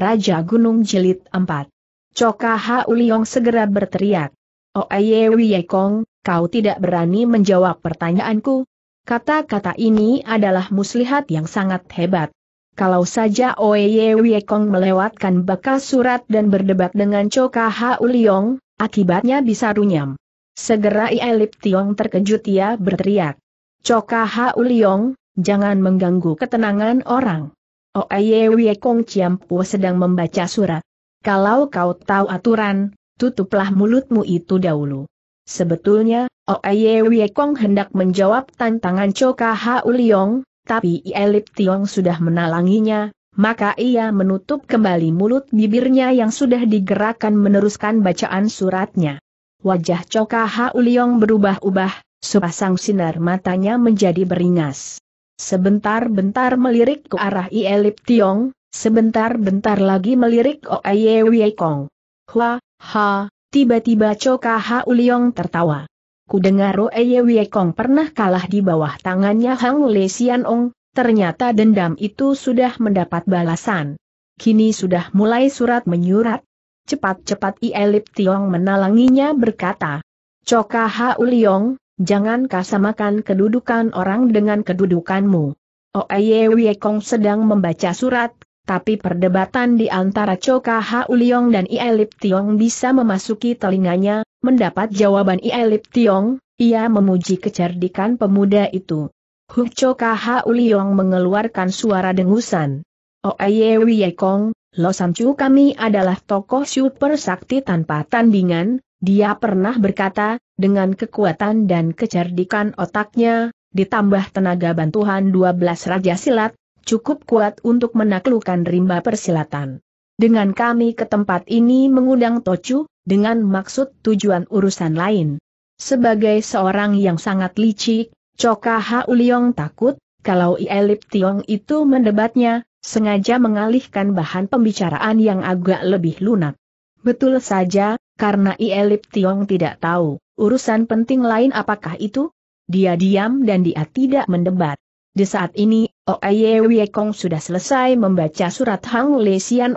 Raja Gunung Jelit 4. Coka Hauliong segera berteriak. Wie oh, Kong, kau tidak berani menjawab pertanyaanku? Kata-kata ini adalah muslihat yang sangat hebat. Kalau saja Oeyewi Kong melewatkan bekas surat dan berdebat dengan Coka Hauliong, akibatnya bisa runyam. Segera Ielip Tiong terkejut ia berteriak. Coka Hauliong, jangan mengganggu ketenangan orang. Oye oh, Wei Kong Chiam sedang membaca surat. Kalau kau tahu aturan, tutuplah mulutmu itu dahulu. Sebetulnya, Oye oh, Wei Kong hendak menjawab tantangan Choka Hau tapi Elit Tiong sudah menalanginya, maka ia menutup kembali mulut bibirnya yang sudah digerakkan meneruskan bacaan suratnya. Wajah Coka Hauliong berubah-ubah, sepasang sinar matanya menjadi beringas sebentar-bentar melirik ke arah Ielip Tiong, sebentar-bentar lagi melirik ke Ayewie Kong. Hua, ha, tiba-tiba Coka Uliong tertawa. dengar Ayewie Kong pernah kalah di bawah tangannya Hang Le Sian Ong, ternyata dendam itu sudah mendapat balasan. Kini sudah mulai surat menyurat. Cepat-cepat Ielip Tiong menalanginya berkata, Cokaha Uliong, jangan kasamakan kedudukan orang dengan kedudukanmu. Oye oh, Wiekong sedang membaca surat, tapi perdebatan di antara Choka Uliong dan Ielip Tiong bisa memasuki telinganya, mendapat jawaban Ielip Tiong, ia memuji kecerdikan pemuda itu. Huk Choka Uliong mengeluarkan suara dengusan. Oye oh, Wiekong, Lo kami adalah tokoh super sakti tanpa tandingan, dia pernah berkata, dengan kekuatan dan kecerdikan otaknya, ditambah tenaga bantuan 12 Raja Silat, cukup kuat untuk menaklukkan rimba persilatan. Dengan kami ke tempat ini mengundang Tocu, dengan maksud tujuan urusan lain. Sebagai seorang yang sangat licik, Coka Hauliong takut, kalau Ielip Tiong itu mendebatnya, sengaja mengalihkan bahan pembicaraan yang agak lebih lunak. Betul saja, karena Ielip Tiong tidak tahu, urusan penting lain apakah itu? Dia diam dan dia tidak mendebat. Di saat ini, Oye Wiekong sudah selesai membaca surat Hang Le Sian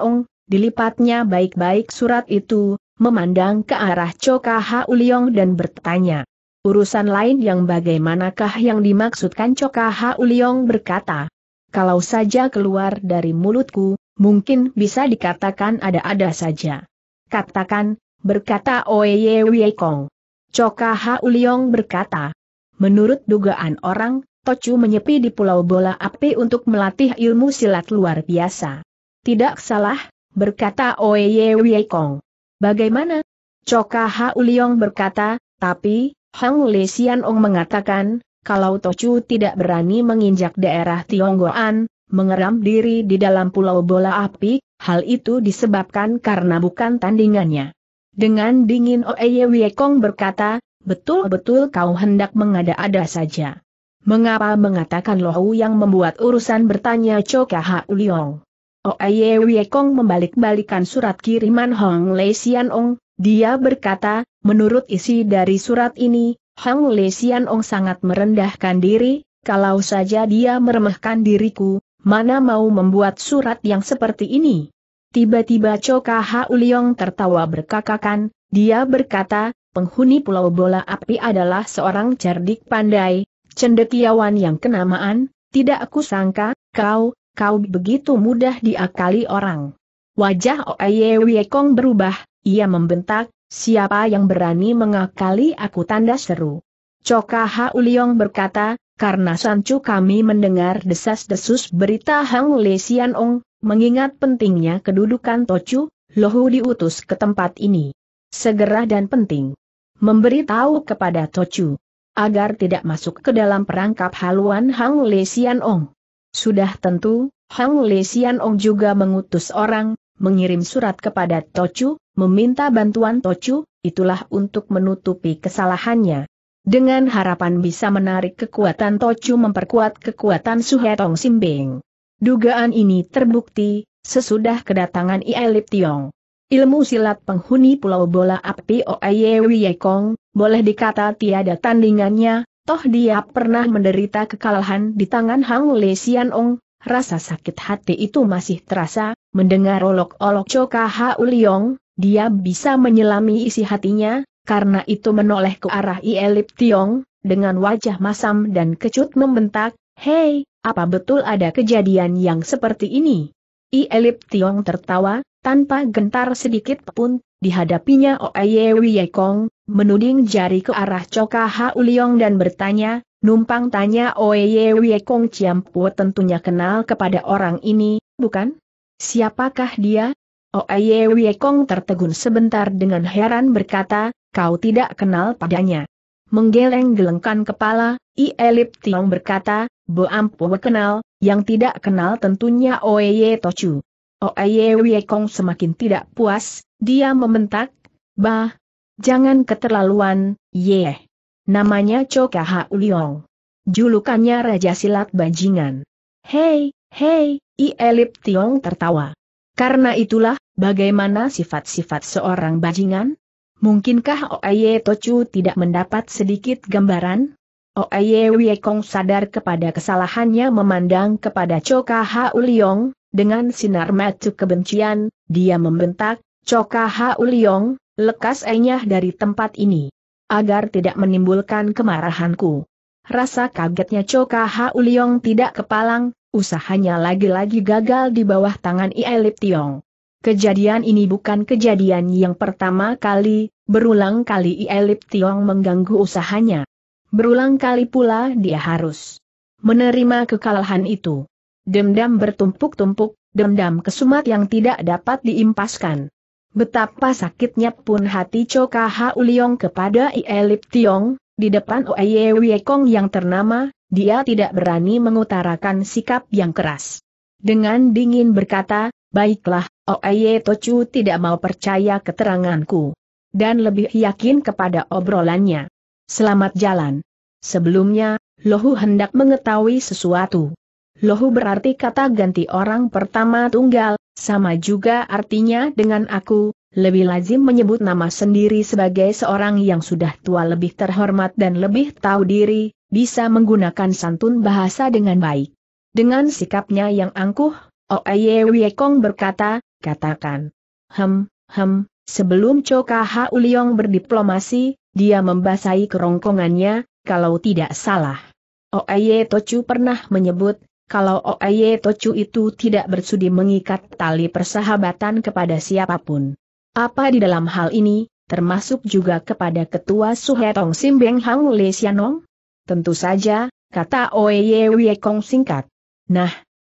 dilipatnya baik-baik surat itu, memandang ke arah Coka Uliong dan bertanya. Urusan lain yang bagaimanakah yang dimaksudkan Coka Uliong berkata, kalau saja keluar dari mulutku, mungkin bisa dikatakan ada-ada saja. Katakan, berkata Oye Wei Kong. Ha Uliong berkata, menurut dugaan orang, Tochu menyepi di Pulau Bola Api untuk melatih ilmu silat luar biasa. Tidak salah, berkata Oye Wei Kong. Bagaimana? Ha Uliong berkata, tapi, Hang Lesian Ong mengatakan, kalau Tochu tidak berani menginjak daerah Tionggoan, mengeram diri di dalam pulau bola api, hal itu disebabkan karena bukan tandingannya. Dengan dingin Oeye Wiekong berkata, betul-betul kau hendak mengada-ada saja. Mengapa mengatakan Lohu yang membuat urusan bertanya Choka Uliong? Oeye Wiekong membalik-balikan surat kiriman Hong Lei Xianong, dia berkata, menurut isi dari surat ini, Hang Li Xianong sangat merendahkan diri, kalau saja dia meremehkan diriku, mana mau membuat surat yang seperti ini. Tiba-tiba Ha Uliong tertawa berkakakan, dia berkata, penghuni pulau bola api adalah seorang cerdik pandai, cendekiawan yang kenamaan, tidak aku sangka, kau, kau begitu mudah diakali orang. Wajah Oye Wiekong berubah, ia membentak, Siapa yang berani mengakali aku tanda seru? Coka Hauliong berkata, karena Sancu kami mendengar desas-desus berita Hang Le Sian Ong, mengingat pentingnya kedudukan Tocu, Lohu diutus ke tempat ini. Segera dan penting. Memberitahu kepada Tochu Agar tidak masuk ke dalam perangkap haluan Hang Le Sian Ong. Sudah tentu, Hang Le Sian Ong juga mengutus orang, mengirim surat kepada Tochu meminta bantuan Tochu, itulah untuk menutupi kesalahannya. Dengan harapan bisa menarik kekuatan Tochu memperkuat kekuatan Suhetong Simbing. Dugaan ini terbukti, sesudah kedatangan Ielip Tiong. Ilmu silat penghuni Pulau Bola Api Oaye Wiyekong, boleh dikata tiada tandingannya, toh dia pernah menderita kekalahan di tangan Hang Le Sian Ong, rasa sakit hati itu masih terasa, mendengar olok-olok Coka Uliong, dia bisa menyelami isi hatinya, karena itu menoleh ke arah Ielip Tiong, dengan wajah masam dan kecut membentak, Hei, apa betul ada kejadian yang seperti ini? Ielip Tiong tertawa, tanpa gentar sedikit pun, dihadapinya wei Wiekong, menuding jari ke arah Coka Hauliong dan bertanya, Numpang tanya wei Wiekong Ciampu tentunya kenal kepada orang ini, bukan? Siapakah dia? Oye oh, Wiekong tertegun sebentar dengan heran berkata, kau tidak kenal padanya. Menggeleng-gelengkan kepala, I Elip Tiong berkata, Bo Ampuwe kenal, yang tidak kenal tentunya Oye Tochu. Oye oh, Wiekong semakin tidak puas, dia mementak, Bah, jangan keterlaluan, ye, Namanya Choka Uliong, Julukannya Raja Silat Bajingan. Hei, hei, I Elip Tiong tertawa. Karena itulah, Bagaimana sifat-sifat seorang bajingan? Mungkinkah Oye Tochu tidak mendapat sedikit gambaran? Oye Wiekong sadar kepada kesalahannya memandang kepada Choka Uliong, dengan sinar mata kebencian, dia membentak, Choka Uliong, lekas enyah dari tempat ini. Agar tidak menimbulkan kemarahanku. Rasa kagetnya Choka Uliong tidak kepalang, usahanya lagi-lagi gagal di bawah tangan Ielip Tiong. Kejadian ini bukan kejadian yang pertama kali, berulang kali Ielip Tiong mengganggu usahanya. Berulang kali pula dia harus menerima kekalahan itu. Dendam bertumpuk-tumpuk, dendam kesumat yang tidak dapat diimpaskan. Betapa sakitnya pun hati Coka Uliong kepada Ielip Tiong, di depan Oye Wiekong yang ternama, dia tidak berani mengutarakan sikap yang keras. Dengan dingin berkata, baiklah, Oeye oh, Tochu tidak mau percaya keteranganku. Dan lebih yakin kepada obrolannya. Selamat jalan. Sebelumnya, Lohu hendak mengetahui sesuatu. Lohu berarti kata ganti orang pertama tunggal, sama juga artinya dengan aku, lebih lazim menyebut nama sendiri sebagai seorang yang sudah tua lebih terhormat dan lebih tahu diri, bisa menggunakan santun bahasa dengan baik. Dengan sikapnya yang angkuh, Oeye oh Wiekong berkata, katakan. Hem, hem, sebelum Coka Hauliong berdiplomasi, dia membasahi kerongkongannya, kalau tidak salah. Oeye Tochu pernah menyebut, kalau Oeye Tochu itu tidak bersudi mengikat tali persahabatan kepada siapapun. Apa di dalam hal ini, termasuk juga kepada Ketua Suhetong Simbeng Hang Le Sianong? Tentu saja, kata Oeye Wiekong singkat. Nah,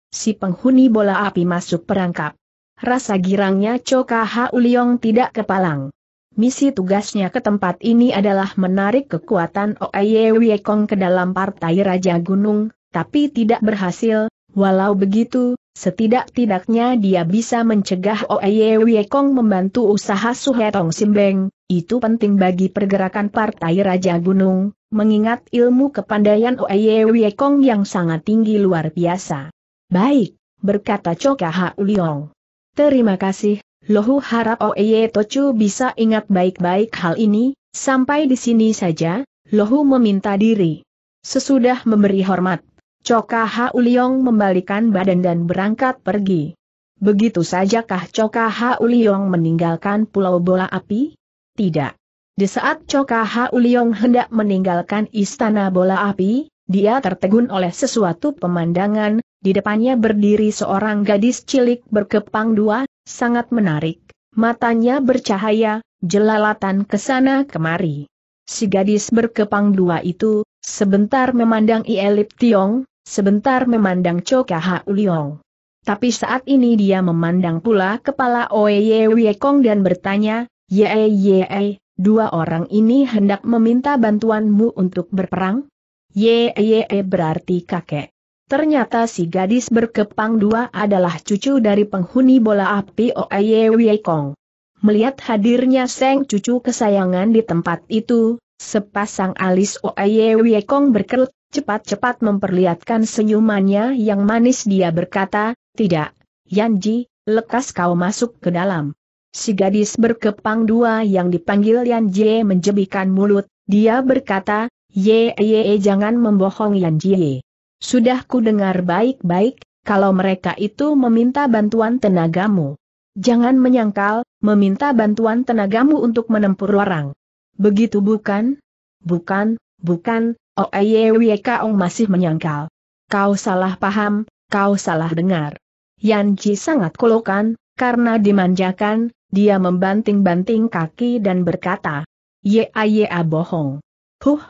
si penghuni bola api masuk perangkap rasa girangnya Coka Hauliong tidak kepalang. Misi tugasnya ke tempat ini adalah menarik kekuatan Oeye Kong ke dalam Partai Raja Gunung, tapi tidak berhasil, walau begitu, setidak-tidaknya dia bisa mencegah Oeye Kong membantu usaha Suhetong Simbeng, itu penting bagi pergerakan Partai Raja Gunung, mengingat ilmu kepandaian Oeye Kong yang sangat tinggi luar biasa. Baik, berkata Coka Hauliong. Terima kasih, Lohu harap Oeye Tochu bisa ingat baik-baik hal ini, sampai di sini saja, Lohu meminta diri. Sesudah memberi hormat, Ha Uliong membalikan badan dan berangkat pergi. Begitu sajakah Ha Uliong meninggalkan pulau bola api? Tidak. Di saat Ha Uliong hendak meninggalkan istana bola api, dia tertegun oleh sesuatu pemandangan, di depannya berdiri seorang gadis cilik berkepang dua, sangat menarik. Matanya bercahaya, jelalatan ke sana kemari. Si gadis berkepang dua itu, sebentar memandang Ielip Tiong, sebentar memandang Choka uliong. Tapi saat ini dia memandang pula kepala Oye kong dan bertanya, Ye Ye, dua orang ini hendak meminta bantuanmu untuk berperang? Ye Ye e, berarti kakek. Ternyata si gadis berkepang dua adalah cucu dari penghuni bola api Oye Wei Kong. Melihat hadirnya Seng cucu kesayangan di tempat itu, sepasang alis Oye Wei Kong berkerut, cepat-cepat memperlihatkan senyumannya yang manis dia berkata, tidak, Yanji, lekas kau masuk ke dalam. Si gadis berkepang dua yang dipanggil Yanji menjebikan mulut, dia berkata, Ye ye, ye jangan membohong Yanji. Sudah ku dengar baik-baik, kalau mereka itu meminta bantuan tenagamu. Jangan menyangkal, meminta bantuan tenagamu untuk menempur orang. Begitu bukan? Bukan, bukan, Oeyewekaong oh, masih menyangkal. Kau salah paham, kau salah dengar. Yanji sangat kolokan, karena dimanjakan, dia membanting-banting kaki dan berkata, Yea Yea bohong. Huh,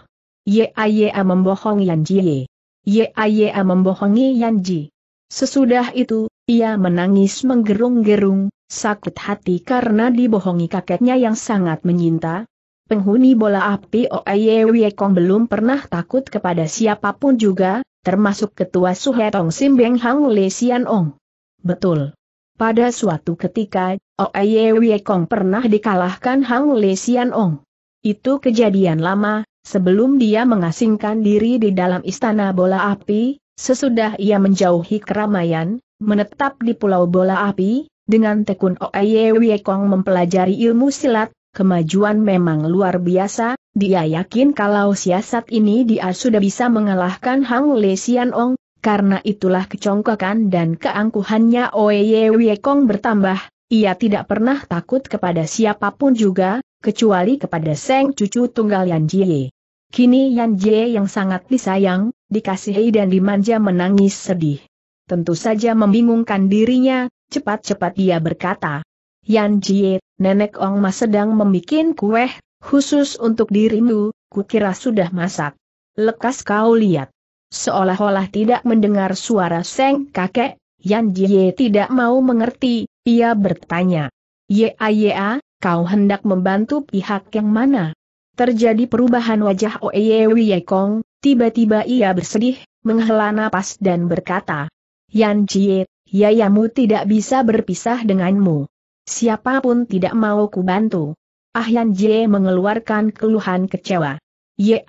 Yea Yea membohong Yanji Ye. Yaya membohongi Yanji. Sesudah itu, ia menangis menggerung-gerung, sakit hati karena dibohongi kakeknya yang sangat menyinta. Penghuni bola api Oye Kong belum pernah takut kepada siapapun juga, termasuk ketua Suhetong Simbeng Hang Le Sian Ong. Betul. Pada suatu ketika, Oye Kong pernah dikalahkan Hang Le Sian Ong. Itu kejadian lama, Sebelum dia mengasingkan diri di dalam istana bola api, sesudah ia menjauhi keramaian, menetap di pulau bola api, dengan tekun Oeye Kong mempelajari ilmu silat, kemajuan memang luar biasa, dia yakin kalau siasat ini dia sudah bisa mengalahkan Hang Le Sian Ong, karena itulah kecongkakan dan keangkuhannya Oeye Kong bertambah, ia tidak pernah takut kepada siapapun juga, kecuali kepada Seng cucu tunggal Yan Jie. Kini Yan Jie yang sangat disayang, dikasihi dan dimanja menangis sedih. Tentu saja membingungkan dirinya, cepat-cepat dia berkata. Yan Jie, Nenek Ong Ma sedang membuat kue, khusus untuk dirimu, kukira sudah masak. Lekas kau lihat. Seolah-olah tidak mendengar suara Seng kakek, Yan Jie tidak mau mengerti, ia bertanya. Ya ya, Kau hendak membantu pihak yang mana? Terjadi perubahan wajah Oyewi Kong. tiba-tiba ia bersedih, menghela napas dan berkata, Yan Jie, yayamu tidak bisa berpisah denganmu. Siapapun tidak mau ku bantu. Ah Yan Jie mengeluarkan keluhan kecewa. ya,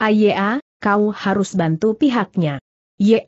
kau harus bantu pihaknya. ya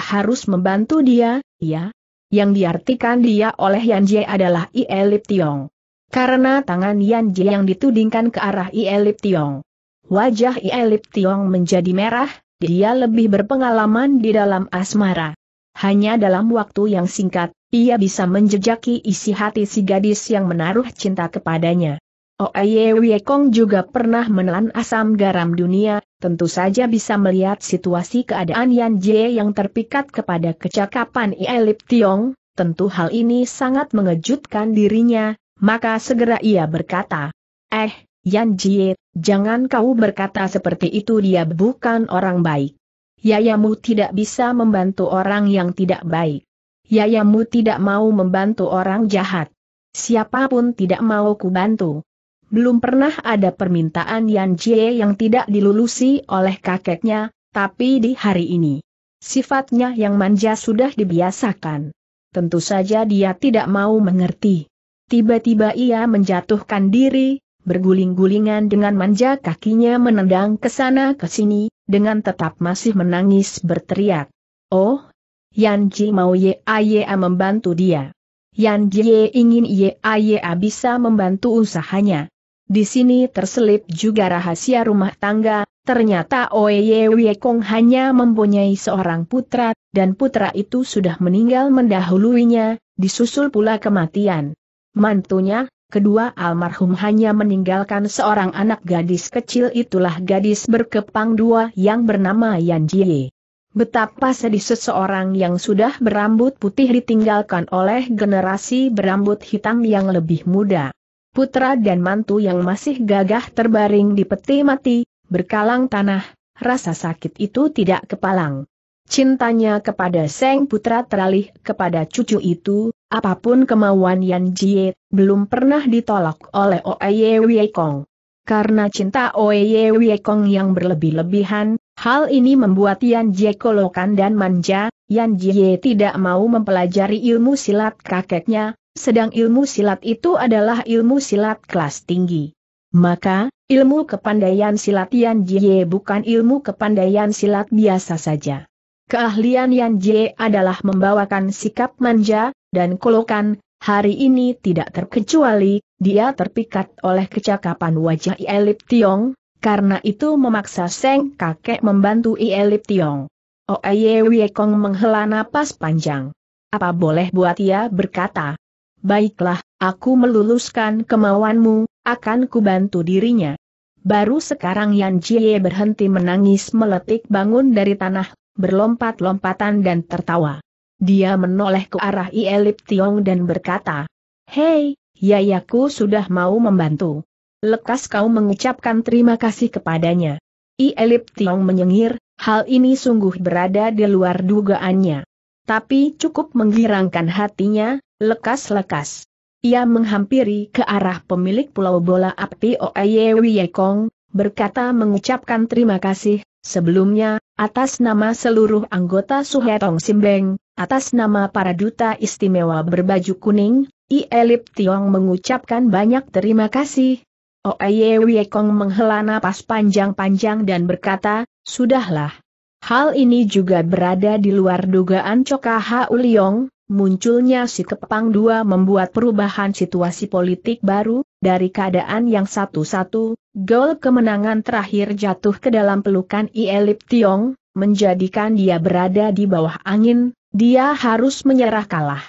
harus membantu dia, ya. Yang diartikan dia oleh Yan Jie adalah Ielip Tiong. Karena tangan Yan Ji yang ditudingkan ke arah Ielip Tiong. Wajah Ielip Tiong menjadi merah, dia lebih berpengalaman di dalam asmara. Hanya dalam waktu yang singkat, ia bisa menjejaki isi hati si gadis yang menaruh cinta kepadanya. Oye Wiekong juga pernah menelan asam garam dunia, tentu saja bisa melihat situasi keadaan Yan Jie yang terpikat kepada kecakapan Ielip Tiong, tentu hal ini sangat mengejutkan dirinya, maka segera ia berkata, Eh, Yan Jie, jangan kau berkata seperti itu dia bukan orang baik. Yayamu tidak bisa membantu orang yang tidak baik. Yayamu tidak mau membantu orang jahat. Siapapun tidak mau kubantu. Belum pernah ada permintaan Yan Jie yang tidak dilulusi oleh kakeknya, tapi di hari ini. Sifatnya yang manja sudah dibiasakan. Tentu saja dia tidak mau mengerti. Tiba-tiba ia menjatuhkan diri, berguling-gulingan dengan manja kakinya menendang ke sana ke sini, dengan tetap masih menangis berteriak. Oh, Yan Ji mau Ye Aye A membantu dia. Yan Ye ingin A bisa membantu usahanya. Di sini terselip juga rahasia rumah tangga, ternyata Oye Kong hanya mempunyai seorang putra, dan putra itu sudah meninggal mendahuluinya, disusul pula kematian mantunya, kedua almarhum hanya meninggalkan seorang anak gadis kecil itulah gadis berkepang dua yang bernama Yan Jie. Betapa sedih seseorang yang sudah berambut putih ditinggalkan oleh generasi berambut hitam yang lebih muda. Putra dan mantu yang masih gagah terbaring di peti mati, berkalang tanah, rasa sakit itu tidak kepalang. Cintanya kepada Seng Putra teralih kepada cucu itu, apapun kemauan Yan Jie, belum pernah ditolak oleh Oye Wiekong. Karena cinta Oye Wiekong yang berlebih-lebihan, hal ini membuat Yan Jie kolokan dan manja, Yan Jie tidak mau mempelajari ilmu silat kakeknya, sedang ilmu silat itu adalah ilmu silat kelas tinggi. Maka, ilmu kepandaian silat Yan Jie bukan ilmu kepandaian silat biasa saja. Keahlian Yan Jie adalah membawakan sikap manja, dan kolokan, hari ini tidak terkecuali, dia terpikat oleh kecakapan wajah Ielip Tiong, karena itu memaksa Seng kakek membantu Ielip Tiong. Oeye oh, Wiekong menghela napas panjang. Apa boleh buat ia berkata? Baiklah, aku meluluskan kemauanmu, akan kubantu dirinya. Baru sekarang Yan Jie berhenti menangis meletik bangun dari tanah, berlompat-lompatan dan tertawa. Dia menoleh ke arah Ielip Tiong dan berkata, Hei, Yayaku sudah mau membantu. Lekas kau mengucapkan terima kasih kepadanya. Ielip Tiong menyengir, hal ini sungguh berada di luar dugaannya. Tapi cukup menggirangkan hatinya, lekas-lekas. Ia menghampiri ke arah pemilik pulau bola api Oye Wiekong, berkata mengucapkan terima kasih, sebelumnya, atas nama seluruh anggota Suhetong Simbeng, atas nama para duta istimewa berbaju kuning, I Elip Tiong mengucapkan banyak terima kasih. Oye Wiekong menghela napas panjang-panjang dan berkata, Sudahlah. Hal ini juga berada di luar dugaan Coka Hauliong, munculnya si Kepang dua membuat perubahan situasi politik baru, dari keadaan yang satu-satu, gol kemenangan terakhir jatuh ke dalam pelukan Ielip Tiong, menjadikan dia berada di bawah angin, dia harus menyerah kalah.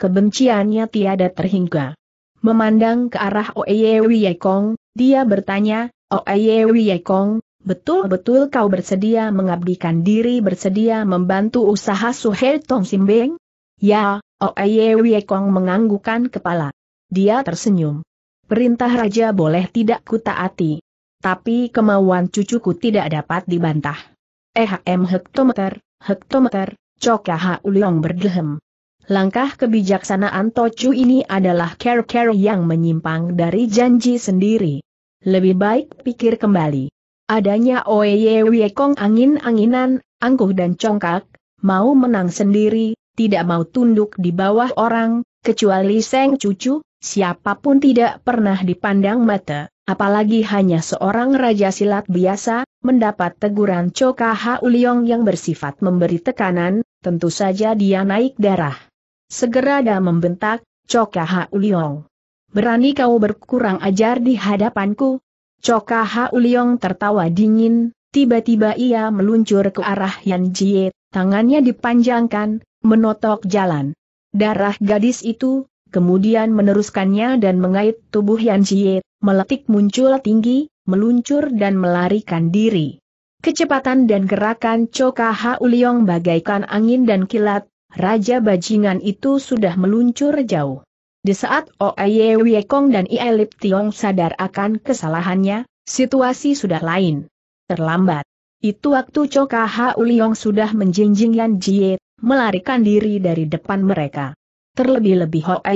Kebenciannya tiada terhingga. Memandang ke arah Oeye Kong, dia bertanya, Oeye Kong, betul-betul kau bersedia mengabdikan diri bersedia membantu usaha Suhe Tong Simbeng? Ya, Oeye Kong menganggukan kepala. Dia tersenyum. Perintah raja boleh tidak kutaati. Tapi kemauan cucuku tidak dapat dibantah. EHM hektometer, hektometer, Cokaha ya, Uliong berdehem. Langkah kebijaksanaan Tocu ini adalah care-care yang menyimpang dari janji sendiri. Lebih baik pikir kembali. Adanya Oye Kong angin-anginan, angkuh dan congkak, mau menang sendiri, tidak mau tunduk di bawah orang, kecuali Seng Cucu, Siapapun tidak pernah dipandang mata, apalagi hanya seorang raja silat biasa, mendapat teguran Coka Hauliong yang bersifat memberi tekanan, tentu saja dia naik darah. Segera dia membentak, Coka Hauliong. Berani kau berkurang ajar di hadapanku? Coka Hauliong tertawa dingin, tiba-tiba ia meluncur ke arah Yan Jie, tangannya dipanjangkan, menotok jalan. Darah gadis itu kemudian meneruskannya dan mengait tubuh Yan Jie, meletik muncul tinggi, meluncur dan melarikan diri. Kecepatan dan gerakan Coka Hauliong bagaikan angin dan kilat, Raja Bajingan itu sudah meluncur jauh. Di saat Oye Wiekong dan Ielip Tiong sadar akan kesalahannya, situasi sudah lain. Terlambat. Itu waktu Coka Hauliong sudah menjinjing Yan Jie, melarikan diri dari depan mereka. Terlebih-lebih Hoa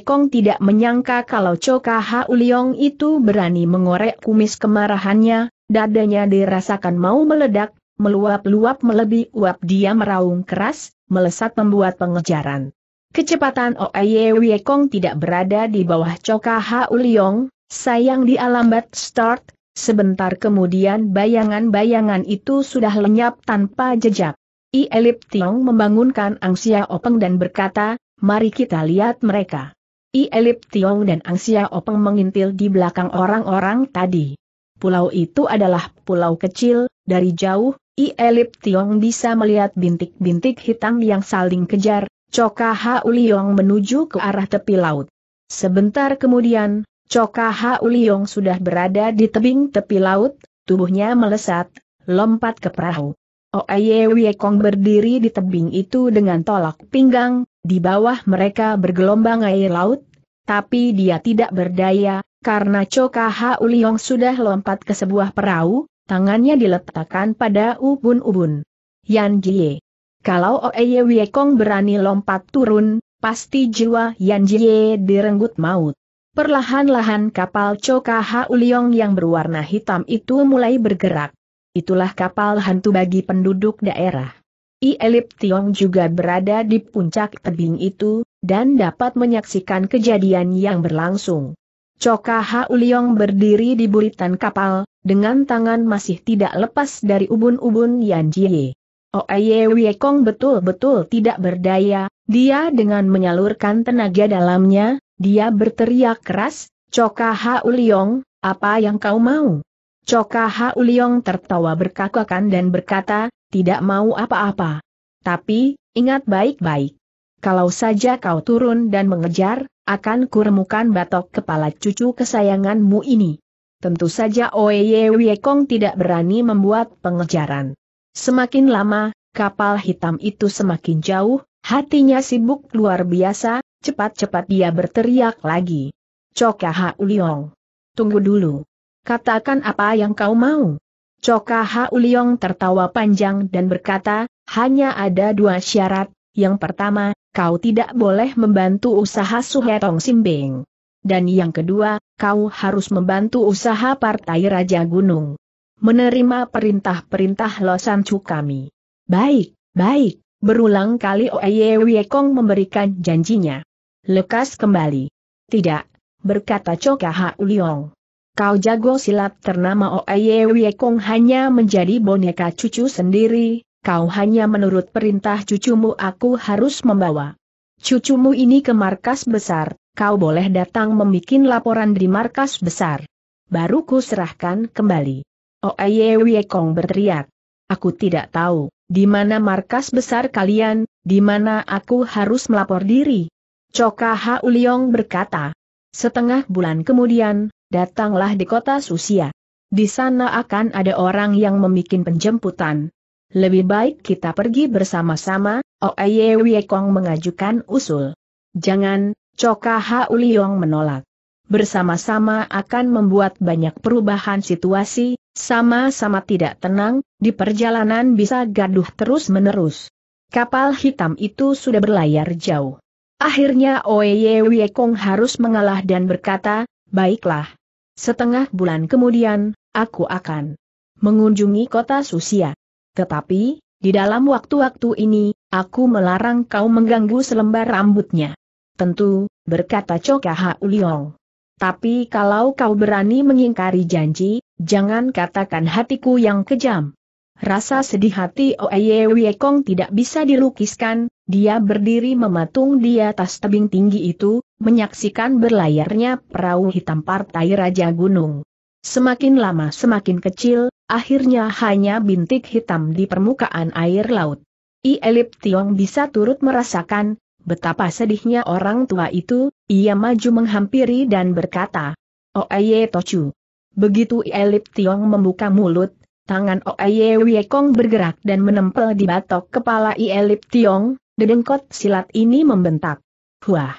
Kong tidak menyangka kalau Ha Uliong itu berani mengorek kumis kemarahannya, dadanya dirasakan mau meledak, meluap-luap melebihi uap dia meraung keras, melesat membuat pengejaran. Kecepatan Oye Kong tidak berada di bawah Ha Uliong, sayang di alambat start, sebentar kemudian bayangan-bayangan itu sudah lenyap tanpa jejak. I Elip Tiong membangunkan Angsia Openg dan berkata, mari kita lihat mereka. I Elip Tiong dan Ang Sia Openg mengintil di belakang orang-orang tadi. Pulau itu adalah pulau kecil, dari jauh, I Elip Tiong bisa melihat bintik-bintik hitam yang saling kejar, Coka Uliong menuju ke arah tepi laut. Sebentar kemudian, Coka Uliong sudah berada di tebing tepi laut, tubuhnya melesat, lompat ke perahu. Oye Kong berdiri di tebing itu dengan tolak pinggang, di bawah mereka bergelombang air laut, tapi dia tidak berdaya, karena Coka Hauliong sudah lompat ke sebuah perahu, tangannya diletakkan pada ubun-ubun. Yan Jie. Kalau Oeye Wiekong berani lompat turun, pasti jiwa Yan Jie direnggut maut. Perlahan-lahan kapal Coka Hauliong yang berwarna hitam itu mulai bergerak. Itulah kapal hantu bagi penduduk daerah. I Elip Tiong juga berada di puncak tebing itu, dan dapat menyaksikan kejadian yang berlangsung. Coka Uliong berdiri di buritan kapal, dengan tangan masih tidak lepas dari ubun-ubun Yan Jie. Oeye Wiekong betul-betul tidak berdaya, dia dengan menyalurkan tenaga dalamnya, dia berteriak keras, Coka Uliong, apa yang kau mau? Coka Uliong tertawa berkakakan dan berkata, tidak mau apa-apa. Tapi, ingat baik-baik. Kalau saja kau turun dan mengejar, akan kuremukan batok kepala cucu kesayanganmu ini. Tentu saja Oye Wiekong tidak berani membuat pengejaran. Semakin lama, kapal hitam itu semakin jauh, hatinya sibuk luar biasa, cepat-cepat dia berteriak lagi. Cokaha Uliong. Tunggu dulu. Katakan apa yang kau mau. Coka Uliong tertawa panjang dan berkata, hanya ada dua syarat, yang pertama, kau tidak boleh membantu usaha Suhetong Simbing. Dan yang kedua, kau harus membantu usaha Partai Raja Gunung. Menerima perintah-perintah Losan Chu kami. Baik, baik, berulang kali Oye Wiekong memberikan janjinya. Lekas kembali. Tidak, berkata Coka Uliong. Kau jago silat ternama Oye Kong hanya menjadi boneka cucu sendiri, kau hanya menurut perintah cucumu aku harus membawa. Cucumu ini ke markas besar, kau boleh datang membuat laporan di markas besar. Baru ku serahkan kembali. Oye Kong berteriak. Aku tidak tahu, di mana markas besar kalian, di mana aku harus melapor diri. Coka Uliong berkata. Setengah bulan kemudian, datanglah di kota Susia. Di sana akan ada orang yang membuat penjemputan. Lebih baik kita pergi bersama-sama, Oeye oh Wiekong mengajukan usul. Jangan, Coka Hauliong menolak. Bersama-sama akan membuat banyak perubahan situasi, sama-sama tidak tenang, di perjalanan bisa gaduh terus-menerus. Kapal hitam itu sudah berlayar jauh. Akhirnya Oye oh Wiekong harus mengalah dan berkata, baiklah, Setengah bulan kemudian, aku akan mengunjungi kota Susia. Tetapi, di dalam waktu-waktu ini, aku melarang kau mengganggu selembar rambutnya. Tentu, berkata Coka Uliong. Tapi kalau kau berani mengingkari janji, jangan katakan hatiku yang kejam. Rasa sedih hati Oeye Wiekong tidak bisa dilukiskan, dia berdiri mematung di atas tebing tinggi itu, menyaksikan berlayarnya perahu hitam partai Raja Gunung. Semakin lama semakin kecil, akhirnya hanya bintik hitam di permukaan air laut. I Elip Tiong bisa turut merasakan, betapa sedihnya orang tua itu, ia maju menghampiri dan berkata, Oeye Tochu. Begitu I Elip Tiong membuka mulut, tangan Oeye Wiekong bergerak dan menempel di batok kepala I Elip Tiong, dedengkot silat ini membentak. Wah!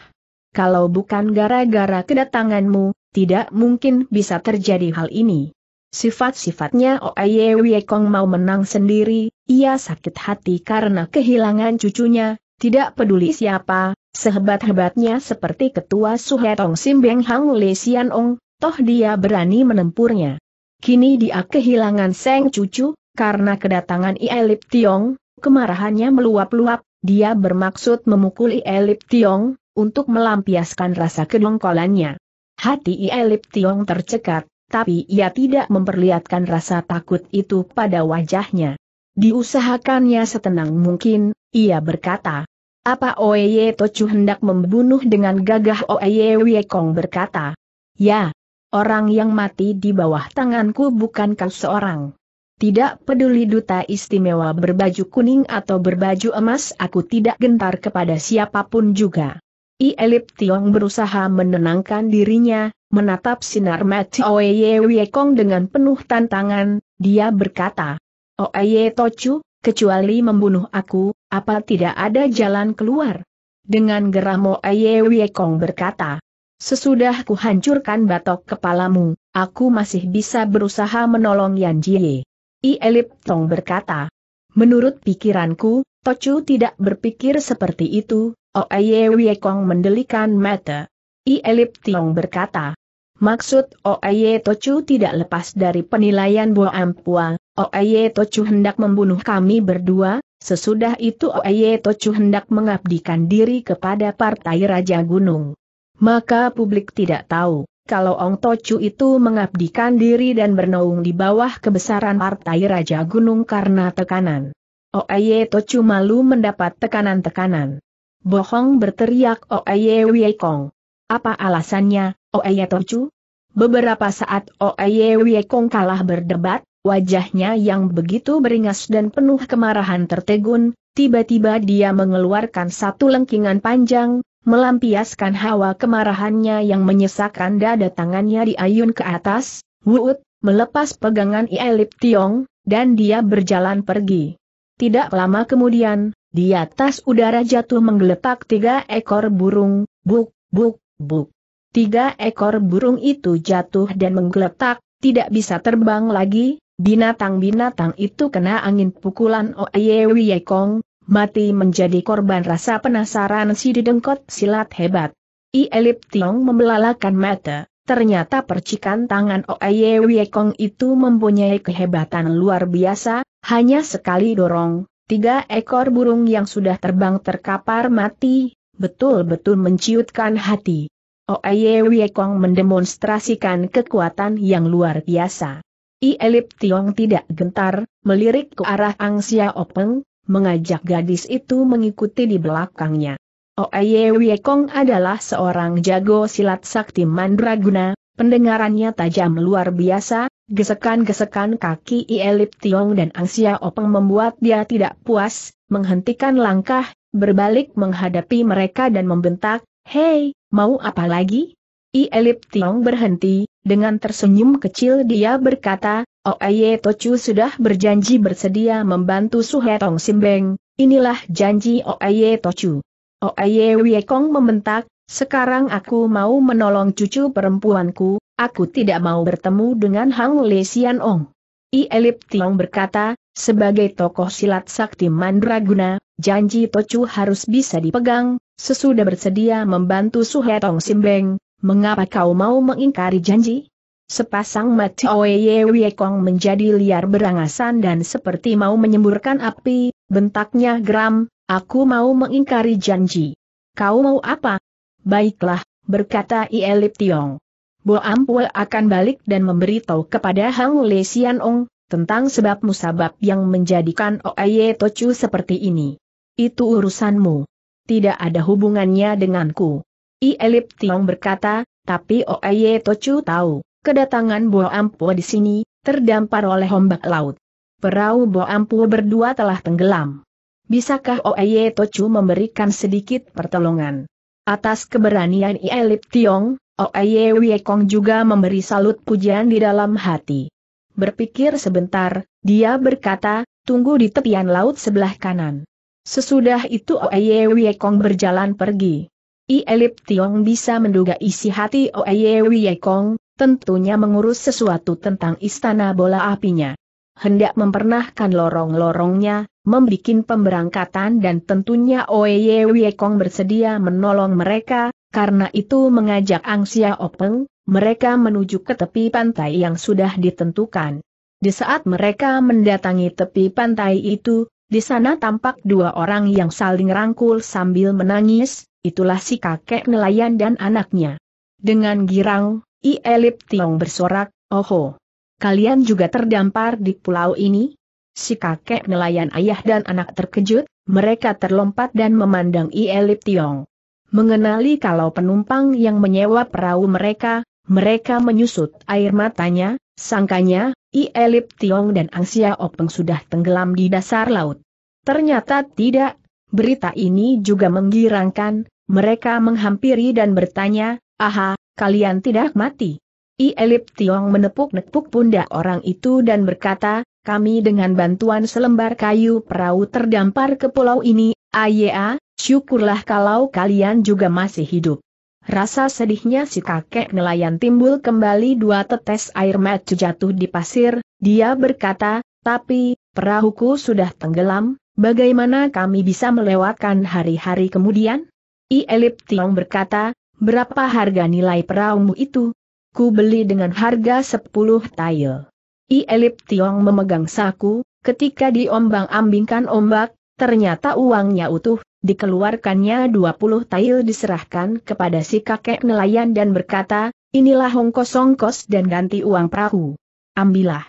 Kalau bukan gara-gara kedatanganmu, tidak mungkin bisa terjadi hal ini. Sifat-sifatnya Oye Wiekong mau menang sendiri, ia sakit hati karena kehilangan cucunya, tidak peduli siapa, sehebat-hebatnya seperti ketua Suhetong Simbeng Hang Le Sian Ong, toh dia berani menempurnya. Kini dia kehilangan Seng cucu, karena kedatangan Ielip Tiong, kemarahannya meluap-luap, dia bermaksud memukuli Elip Tiong, untuk melampiaskan rasa kedongkolannya. Hati Elip Tiong tercekat, tapi ia tidak memperlihatkan rasa takut itu pada wajahnya. Diusahakannya setenang mungkin, ia berkata. Apa Oeye Tochu hendak membunuh dengan gagah Oeye Wiekong berkata. Ya, orang yang mati di bawah tanganku bukan kau seorang. Tidak peduli duta istimewa berbaju kuning atau berbaju emas aku tidak gentar kepada siapapun juga. I Elip Tiong berusaha menenangkan dirinya, menatap sinar mati Oeye Kong dengan penuh tantangan, dia berkata. Oeye Tochu, kecuali membunuh aku, apa tidak ada jalan keluar? Dengan geram Oeye Kong berkata. Sesudah kuhancurkan batok kepalamu, aku masih bisa berusaha menolong Yan Jie. I Tong berkata. Menurut pikiranku, Tochu tidak berpikir seperti itu, Oeye Kong mendelikan mata. I Elip berkata. Maksud Oeye Tochu tidak lepas dari penilaian Bo Ampua, Oeye Tochu hendak membunuh kami berdua, sesudah itu Oeye Tochu hendak mengabdikan diri kepada Partai Raja Gunung. Maka publik tidak tahu kalau Ong Tocu itu mengabdikan diri dan bernaung di bawah kebesaran partai Raja Gunung karena tekanan. Oeye Tocu malu mendapat tekanan-tekanan. Bohong berteriak Oeye Wiekong. Apa alasannya, Oeye Tocu? Beberapa saat Oeye Wiekong kalah berdebat, wajahnya yang begitu beringas dan penuh kemarahan tertegun, tiba-tiba dia mengeluarkan satu lengkingan panjang, Melampiaskan hawa kemarahannya yang menyesakan dada tangannya diayun ke atas, wuut, melepas pegangan Ielip Tiong, dan dia berjalan pergi. Tidak lama kemudian, di atas udara jatuh menggeletak tiga ekor burung, buk, buk, buk. Tiga ekor burung itu jatuh dan menggeletak, tidak bisa terbang lagi, binatang-binatang itu kena angin pukulan Oye Wiekong, mati menjadi korban rasa penasaran si didengkot silat hebat. I Elip Tiong membelalakan mata, ternyata percikan tangan Oye Wiekong itu mempunyai kehebatan luar biasa, hanya sekali dorong, tiga ekor burung yang sudah terbang terkapar mati, betul-betul menciutkan hati. Oye Wiekong mendemonstrasikan kekuatan yang luar biasa. I Elip Tiong tidak gentar, melirik ke arah Ang Openg mengajak gadis itu mengikuti di belakangnya. Oeye Wiekong adalah seorang jago silat sakti mandraguna, pendengarannya tajam luar biasa, gesekan-gesekan kaki Ielip Tiong dan Angsia Openg membuat dia tidak puas, menghentikan langkah, berbalik menghadapi mereka dan membentak, Hei, mau apa lagi? I Elip Tiong berhenti, dengan tersenyum kecil dia berkata, Oeye oh, Tochu sudah berjanji bersedia membantu Suhetong Simbeng, inilah janji Oeye oh, Tochu. Oeye oh, Wiekong membentak, sekarang aku mau menolong cucu perempuanku, aku tidak mau bertemu dengan Hang Le Sian Ong. I Elip Tiong berkata, sebagai tokoh silat sakti mandraguna, janji Tochu harus bisa dipegang, sesudah bersedia membantu Suhetong Simbeng, Mengapa kau mau mengingkari janji? Sepasang mata Oye Kong menjadi liar berangasan dan seperti mau menyemburkan api, bentaknya geram, aku mau mengingkari janji. Kau mau apa? Baiklah, berkata Ielip Tiong. Bo Ampue akan balik dan memberitahu kepada Hang Le Sian Ong, tentang sebab musabab yang menjadikan Oye Tochu seperti ini. Itu urusanmu. Tidak ada hubungannya denganku. I Elip Tiong berkata, tapi Oeye Tochu tahu, kedatangan Bo Ampu di sini, terdampar oleh ombak laut. Perahu Bo Ampu berdua telah tenggelam. Bisakah Oeye Tochu memberikan sedikit pertolongan? Atas keberanian I Elip Tiong, Oeye Wiekong juga memberi salut pujian di dalam hati. Berpikir sebentar, dia berkata, tunggu di tepian laut sebelah kanan. Sesudah itu Oeye Wiekong berjalan pergi. I Elip Tiong bisa menduga isi hati Oeye Kong, tentunya mengurus sesuatu tentang istana bola apinya. Hendak mempernahkan lorong-lorongnya, membikin pemberangkatan dan tentunya Oeye Kong bersedia menolong mereka, karena itu mengajak Angsia Openg, mereka menuju ke tepi pantai yang sudah ditentukan. Di saat mereka mendatangi tepi pantai itu, di sana tampak dua orang yang saling rangkul sambil menangis, itulah si kakek nelayan dan anaknya. Dengan girang, I Elip Tiong bersorak, oho. Kalian juga terdampar di pulau ini? Si kakek nelayan ayah dan anak terkejut, mereka terlompat dan memandang I Elip Tiong. Mengenali kalau penumpang yang menyewa perahu mereka, mereka menyusut air matanya, sangkanya, I Elip Tiong dan Angsia Openg sudah tenggelam di dasar laut. Ternyata tidak, Berita ini juga menggirangkan, mereka menghampiri dan bertanya, aha, kalian tidak mati. I Elip Tiong menepuk-nepuk pundak orang itu dan berkata, kami dengan bantuan selembar kayu perahu terdampar ke pulau ini, Aya, syukurlah kalau kalian juga masih hidup. Rasa sedihnya si kakek nelayan timbul kembali dua tetes air mata jatuh di pasir, dia berkata, tapi, perahuku sudah tenggelam, Bagaimana kami bisa melewatkan hari-hari kemudian? I Elip Tiong berkata, berapa harga nilai perahumu itu? Ku beli dengan harga 10 tail. I Elip Tiong memegang saku, ketika diombang-ambingkan ombak, ternyata uangnya utuh, dikeluarkannya 20 tail diserahkan kepada si kakek nelayan dan berkata, inilah hongkos hongkos dan ganti uang perahu. Ambillah.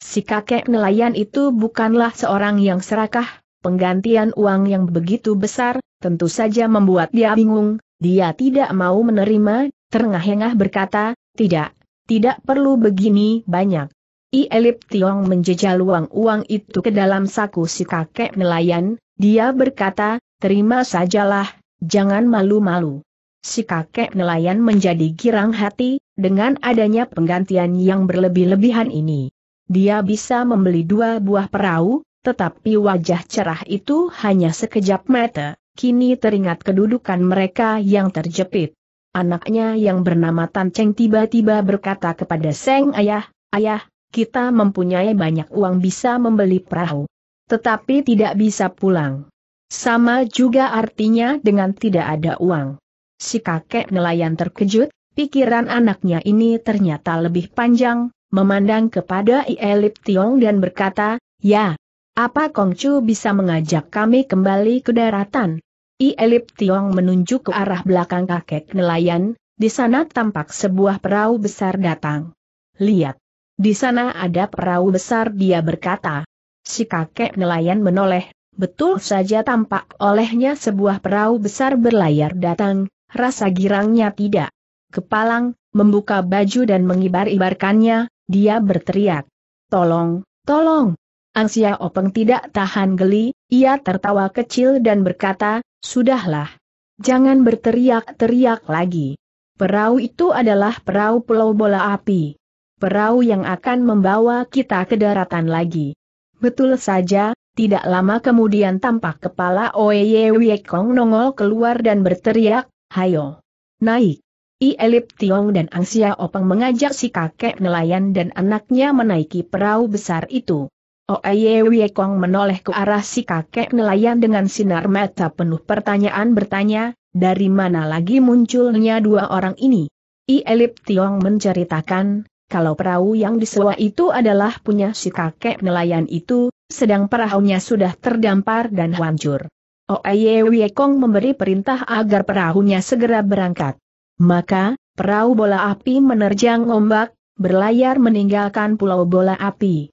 Si kakek nelayan itu bukanlah seorang yang serakah, Penggantian uang yang begitu besar, tentu saja membuat dia bingung, dia tidak mau menerima, terengah-engah berkata, tidak, tidak perlu begini banyak. I Elip Tiong menjejal uang-uang itu ke dalam saku si kakek nelayan, dia berkata, terima sajalah, jangan malu-malu. Si kakek nelayan menjadi girang hati, dengan adanya penggantian yang berlebih-lebihan ini. Dia bisa membeli dua buah perahu, tetapi wajah cerah itu hanya sekejap mata, kini teringat kedudukan mereka yang terjepit. Anaknya yang bernama Tan Cheng tiba-tiba berkata kepada Seng Ayah, Ayah, kita mempunyai banyak uang bisa membeli perahu. Tetapi tidak bisa pulang. Sama juga artinya dengan tidak ada uang. Si kakek nelayan terkejut, pikiran anaknya ini ternyata lebih panjang, memandang kepada Ielip Tiong dan berkata, Ya, apa Kongcu bisa mengajak kami kembali ke daratan? I Tiong menunjuk ke arah belakang kakek nelayan, di sana tampak sebuah perahu besar datang. Lihat. Di sana ada perahu besar dia berkata. Si kakek nelayan menoleh, betul saja tampak olehnya sebuah perahu besar berlayar datang, rasa girangnya tidak. Kepalang, membuka baju dan mengibar-ibarkannya, dia berteriak. Tolong, tolong, Ansia Openg tidak tahan geli, ia tertawa kecil dan berkata, Sudahlah. Jangan berteriak-teriak lagi. Perahu itu adalah perahu pulau bola api. Perahu yang akan membawa kita ke daratan lagi. Betul saja, tidak lama kemudian tampak kepala Oye Wiekong nongol keluar dan berteriak, Hayo! Naik! I Elip Tiong dan Angsia Openg mengajak si kakek nelayan dan anaknya menaiki perahu besar itu. Oeye oh, Wiekong menoleh ke arah si kakek nelayan dengan sinar mata penuh pertanyaan bertanya, dari mana lagi munculnya dua orang ini? I Elip Tiong menceritakan, kalau perahu yang disewa itu adalah punya si kakek nelayan itu, sedang perahunya sudah terdampar dan hancur. Oeye oh, Wiekong memberi perintah agar perahunya segera berangkat. Maka, perahu bola api menerjang ombak, berlayar meninggalkan pulau bola api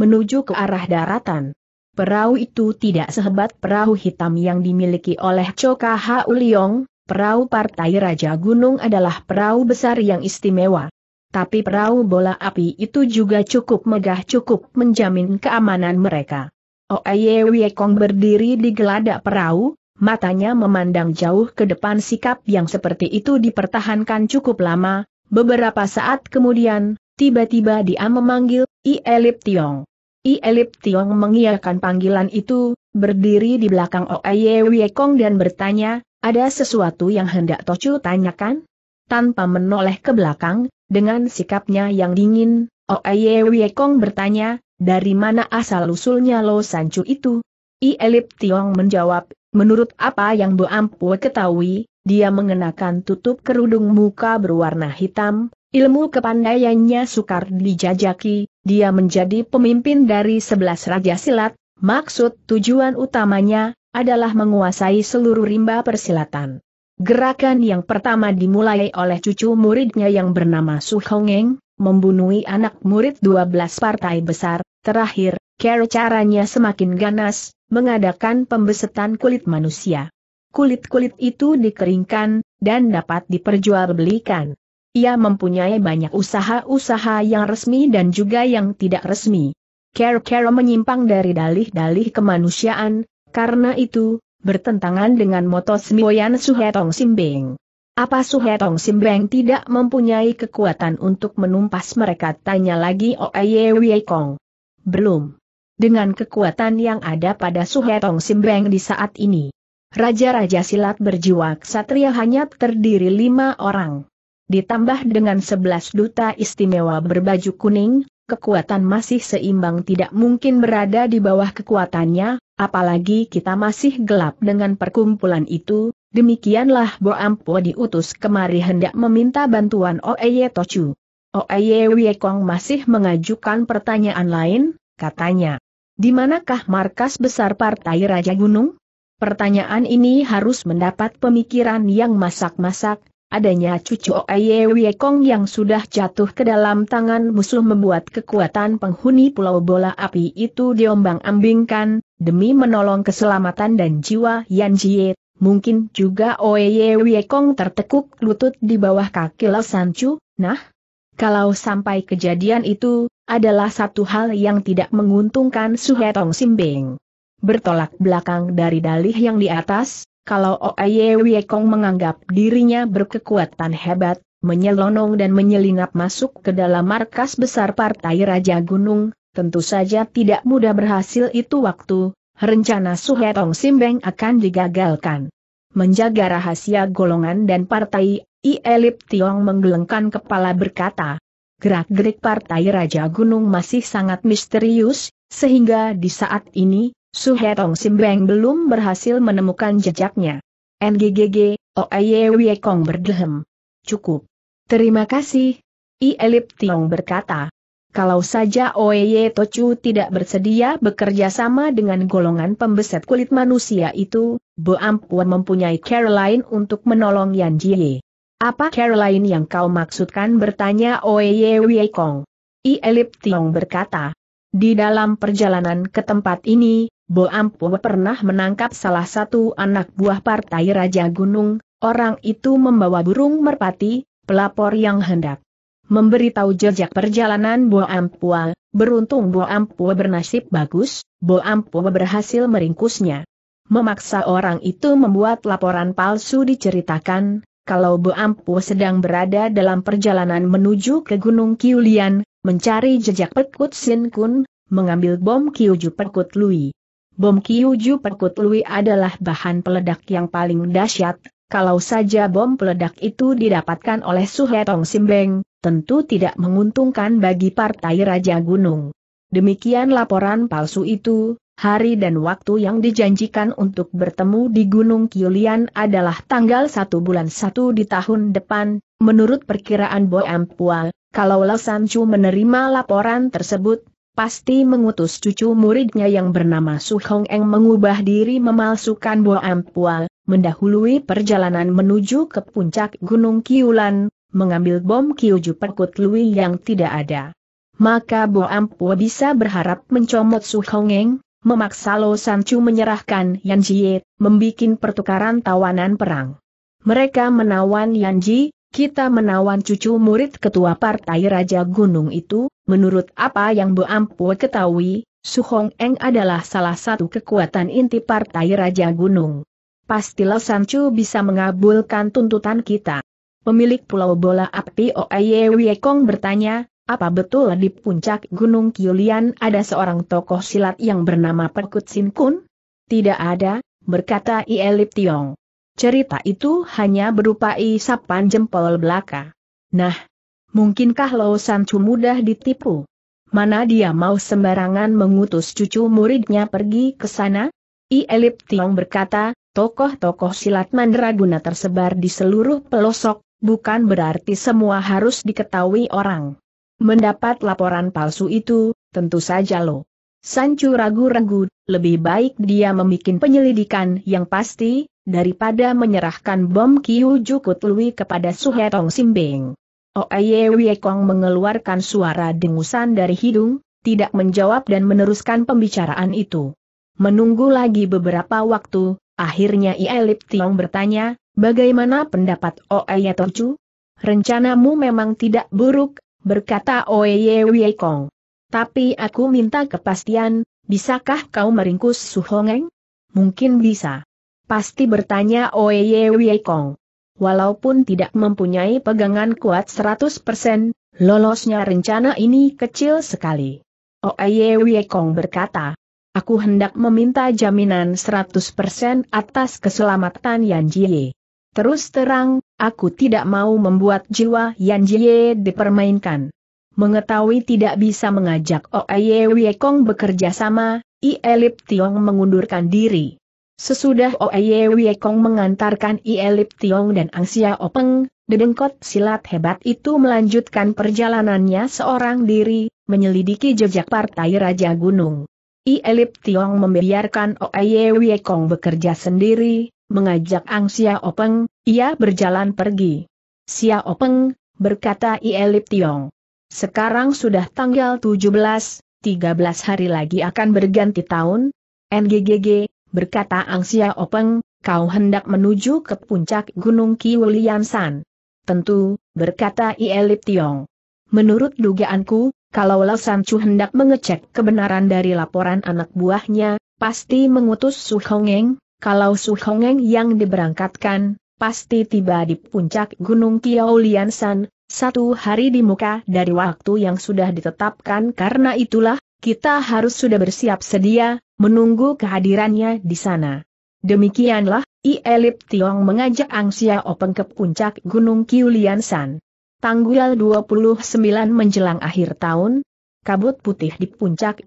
menuju ke arah daratan. Perahu itu tidak sehebat perahu hitam yang dimiliki oleh Choka Hauliong, perahu Partai Raja Gunung adalah perahu besar yang istimewa. Tapi perahu bola api itu juga cukup megah cukup menjamin keamanan mereka. Oye Wiekong berdiri di geladak perahu, matanya memandang jauh ke depan sikap yang seperti itu dipertahankan cukup lama, beberapa saat kemudian, tiba-tiba dia memanggil, I Elip Tiong. I Elip Tiong mengiyakan panggilan itu, berdiri di belakang Oye Wiekong dan bertanya, ada sesuatu yang hendak Tocu tanyakan? Tanpa menoleh ke belakang, dengan sikapnya yang dingin, Oye Wiekong bertanya, dari mana asal-usulnya Lo Sancu itu? I Elip Tiong menjawab, menurut apa yang Bu Ampu ketahui, dia mengenakan tutup kerudung muka berwarna hitam, ilmu kepandaiannya sukar dijajaki, dia menjadi pemimpin dari sebelas raja silat, maksud tujuan utamanya adalah menguasai seluruh rimba persilatan. Gerakan yang pertama dimulai oleh cucu muridnya yang bernama Su Hongeng, membunuhi anak murid 12 partai besar, terakhir, Care caranya semakin ganas, mengadakan pembesetan kulit manusia. Kulit-kulit itu dikeringkan, dan dapat diperjualbelikan. Ia mempunyai banyak usaha-usaha yang resmi dan juga yang tidak resmi. Kero-kero menyimpang dari dalih-dalih kemanusiaan, karena itu, bertentangan dengan moto Smiboyan Suhetong Simbeng. Apa Suhetong Simbeng tidak mempunyai kekuatan untuk menumpas mereka? Tanya lagi Oeye Kong. Belum. Dengan kekuatan yang ada pada Suhetong Simbeng di saat ini. Raja-raja silat berjiwa ksatria hanya terdiri lima orang ditambah dengan sebelas duta istimewa berbaju kuning, kekuatan masih seimbang tidak mungkin berada di bawah kekuatannya, apalagi kita masih gelap dengan perkumpulan itu, demikianlah Bo Ampo diutus kemari hendak meminta bantuan Oeye Tochu. Oeye Wiekong masih mengajukan pertanyaan lain, katanya. Di manakah markas besar Partai Raja Gunung? Pertanyaan ini harus mendapat pemikiran yang masak-masak, Adanya cucu Oye Kong yang sudah jatuh ke dalam tangan musuh membuat kekuatan penghuni pulau bola api itu diombang-ambingkan, demi menolong keselamatan dan jiwa Yan Jie. Mungkin juga Oye Kong tertekuk lutut di bawah kaki Lao Chu. nah? Kalau sampai kejadian itu, adalah satu hal yang tidak menguntungkan Suhetong Simbing. Bertolak belakang dari dalih yang di atas, kalau Oye Wiekong menganggap dirinya berkekuatan hebat, menyelonong dan menyelinap masuk ke dalam markas besar Partai Raja Gunung, tentu saja tidak mudah berhasil itu waktu, rencana Suhetong Simbeng akan digagalkan. Menjaga rahasia golongan dan partai, I Elip Tiong menggelengkan kepala berkata, gerak-gerik Partai Raja Gunung masih sangat misterius, sehingga di saat ini, Hetong Simbeng belum berhasil menemukan jejaknya. NGGG, Oeye Kong berdehem. Cukup. Terima kasih. I Elip Tiong berkata. Kalau saja Oeye Tochu tidak bersedia bekerja sama dengan golongan pembeset kulit manusia itu, Bo Ampuan mempunyai Caroline untuk menolong Yan Jie. Apa Caroline yang kau maksudkan bertanya Oeye Kong? I Elip Tiong berkata. Di dalam perjalanan ke tempat ini, Bo Ampo pernah menangkap salah satu anak buah partai Raja Gunung, orang itu membawa burung merpati, pelapor yang hendak memberitahu jejak perjalanan Bo Ampo. beruntung Bo Ampo bernasib bagus, Bo Ampo berhasil meringkusnya. Memaksa orang itu membuat laporan palsu diceritakan, kalau Bo Ampu sedang berada dalam perjalanan menuju ke Gunung Kiulian, mencari jejak Pekut Sin Kun, mengambil bom Kiuju Pekut Lui bom kiuju Perkut Lui adalah bahan peledak yang paling dahsyat, kalau saja bom peledak itu didapatkan oleh Suhetong Simbeng, tentu tidak menguntungkan bagi Partai Raja Gunung. Demikian laporan palsu itu, hari dan waktu yang dijanjikan untuk bertemu di Gunung Kiulian adalah tanggal 1 bulan 1 di tahun depan, menurut perkiraan Boy Ampua, kalau Sancu menerima laporan tersebut, pasti mengutus cucu muridnya yang bernama Su Hong Eng mengubah diri memalsukan Bo Ampual, mendahului perjalanan menuju ke puncak Gunung Kiulan, mengambil bom Kiuju Perkut Lui yang tidak ada. Maka Bo Ampua bisa berharap mencomot Su Hong Eng, memaksa Lo Chu menyerahkan Yan Jie, membuat pertukaran tawanan perang. Mereka menawan Yan Ji, kita menawan cucu murid ketua partai Raja Gunung itu, menurut apa yang Bu Ampu ketahui, Su Hong Eng adalah salah satu kekuatan inti partai Raja Gunung. Pastilah Sanchu bisa mengabulkan tuntutan kita. Pemilik pulau bola api Oye Wiekong bertanya, apa betul di puncak Gunung Kiulian ada seorang tokoh silat yang bernama Perkut Sin Kun? Tidak ada, berkata Ielip Tiong. Cerita itu hanya berupa isapan jempol belaka. Nah, mungkinkah Lo Sancu mudah ditipu? Mana dia mau sembarangan mengutus cucu muridnya pergi ke sana? I Elip Tiong berkata, tokoh-tokoh silat mandraguna tersebar di seluruh pelosok, bukan berarti semua harus diketahui orang. Mendapat laporan palsu itu, tentu saja loh. Sancu ragu-ragu, lebih baik dia membuat penyelidikan yang pasti, daripada menyerahkan bom Kiu Jukut Lui kepada Suhetong Simbing. Oh, Wei Wiekong mengeluarkan suara dengusan dari hidung, tidak menjawab dan meneruskan pembicaraan itu. Menunggu lagi beberapa waktu, akhirnya Ielip Tiong bertanya, bagaimana pendapat Oye oh, Tochu? Rencanamu memang tidak buruk, berkata Wei Wiekong. Tapi aku minta kepastian, bisakah kau meringkus Su Hongeng? Mungkin bisa. Pasti bertanya Oye Wei Kong. Walaupun tidak mempunyai pegangan kuat 100%, lolosnya rencana ini kecil sekali. Oye Wei Kong berkata, Aku hendak meminta jaminan 100% atas keselamatan Yan Jie. Terus terang, aku tidak mau membuat jiwa Yan Jie dipermainkan mengetahui tidak bisa mengajak oh Wei Wiekong bekerja sama, Ielip Tiong mengundurkan diri. Sesudah oh Wei Wiekong mengantarkan Ielip Tiong dan Angsia Openg, dedengkot silat hebat itu melanjutkan perjalanannya seorang diri, menyelidiki jejak Partai Raja Gunung. Ielip Tiong membiarkan oh Wei Wiekong bekerja sendiri, mengajak Angsia Openg, ia berjalan pergi. Sia Openg, berkata Ielip Tiong. Sekarang sudah tanggal 17, 13 hari lagi akan berganti tahun. NGGG, berkata Angsia Openg, kau hendak menuju ke puncak Gunung Kiuliansan. Tentu, berkata Ielip Tiong. Menurut dugaanku, kalau Sanchu hendak mengecek kebenaran dari laporan anak buahnya, pasti mengutus Su Hongeng, kalau Su Hongeng yang diberangkatkan, pasti tiba di puncak Gunung Kiauliansan, satu hari di muka dari waktu yang sudah ditetapkan karena itulah, kita harus sudah bersiap sedia, menunggu kehadirannya di sana. Demikianlah, I Elip Tiong mengajak Ang Xiao Peng ke puncak Gunung San. Tanggal 29 menjelang akhir tahun, kabut putih di puncak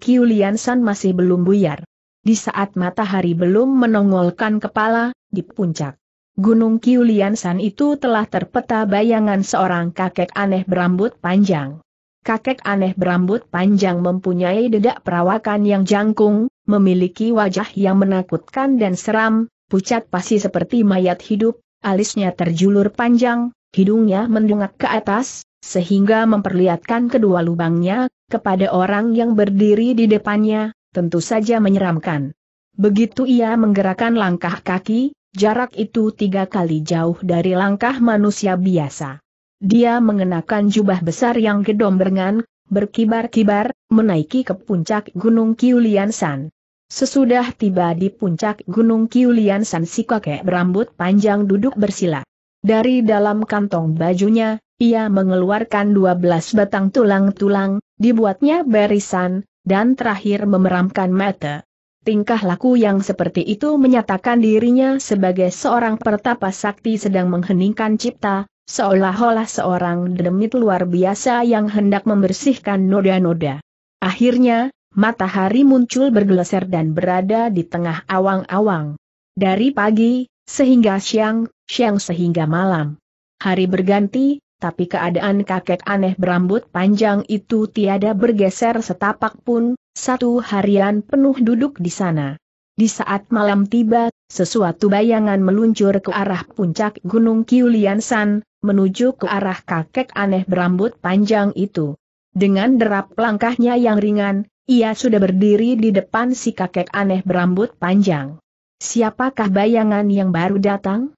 San masih belum buyar. Di saat matahari belum menongolkan kepala, di puncak Gunung Kiuliansan itu telah terpeta bayangan seorang kakek aneh berambut panjang. Kakek aneh berambut panjang mempunyai dedak perawakan yang jangkung, memiliki wajah yang menakutkan dan seram, pucat pasi seperti mayat hidup, alisnya terjulur panjang, hidungnya mendungak ke atas, sehingga memperlihatkan kedua lubangnya, kepada orang yang berdiri di depannya, tentu saja menyeramkan. Begitu ia menggerakkan langkah kaki, Jarak itu tiga kali jauh dari langkah manusia biasa. Dia mengenakan jubah besar yang gedombrengan, berkibar-kibar, menaiki ke puncak Gunung Kiuliansan. Sesudah tiba di puncak Gunung Kiuliansan si kakek berambut panjang duduk bersila. Dari dalam kantong bajunya, ia mengeluarkan 12 batang tulang-tulang, dibuatnya barisan, dan terakhir memeramkan mata. Tingkah laku yang seperti itu menyatakan dirinya sebagai seorang pertapa sakti sedang mengheningkan cipta, seolah-olah seorang demit luar biasa yang hendak membersihkan noda-noda. Akhirnya, matahari muncul bergeleser dan berada di tengah awang-awang. Dari pagi, sehingga siang, siang sehingga malam. Hari berganti, tapi keadaan kakek aneh berambut panjang itu tiada bergeser setapak pun, satu harian penuh duduk di sana. Di saat malam tiba, sesuatu bayangan meluncur ke arah puncak Gunung Kiuliansan, menuju ke arah kakek aneh berambut panjang itu. Dengan derap langkahnya yang ringan, ia sudah berdiri di depan si kakek aneh berambut panjang. Siapakah bayangan yang baru datang?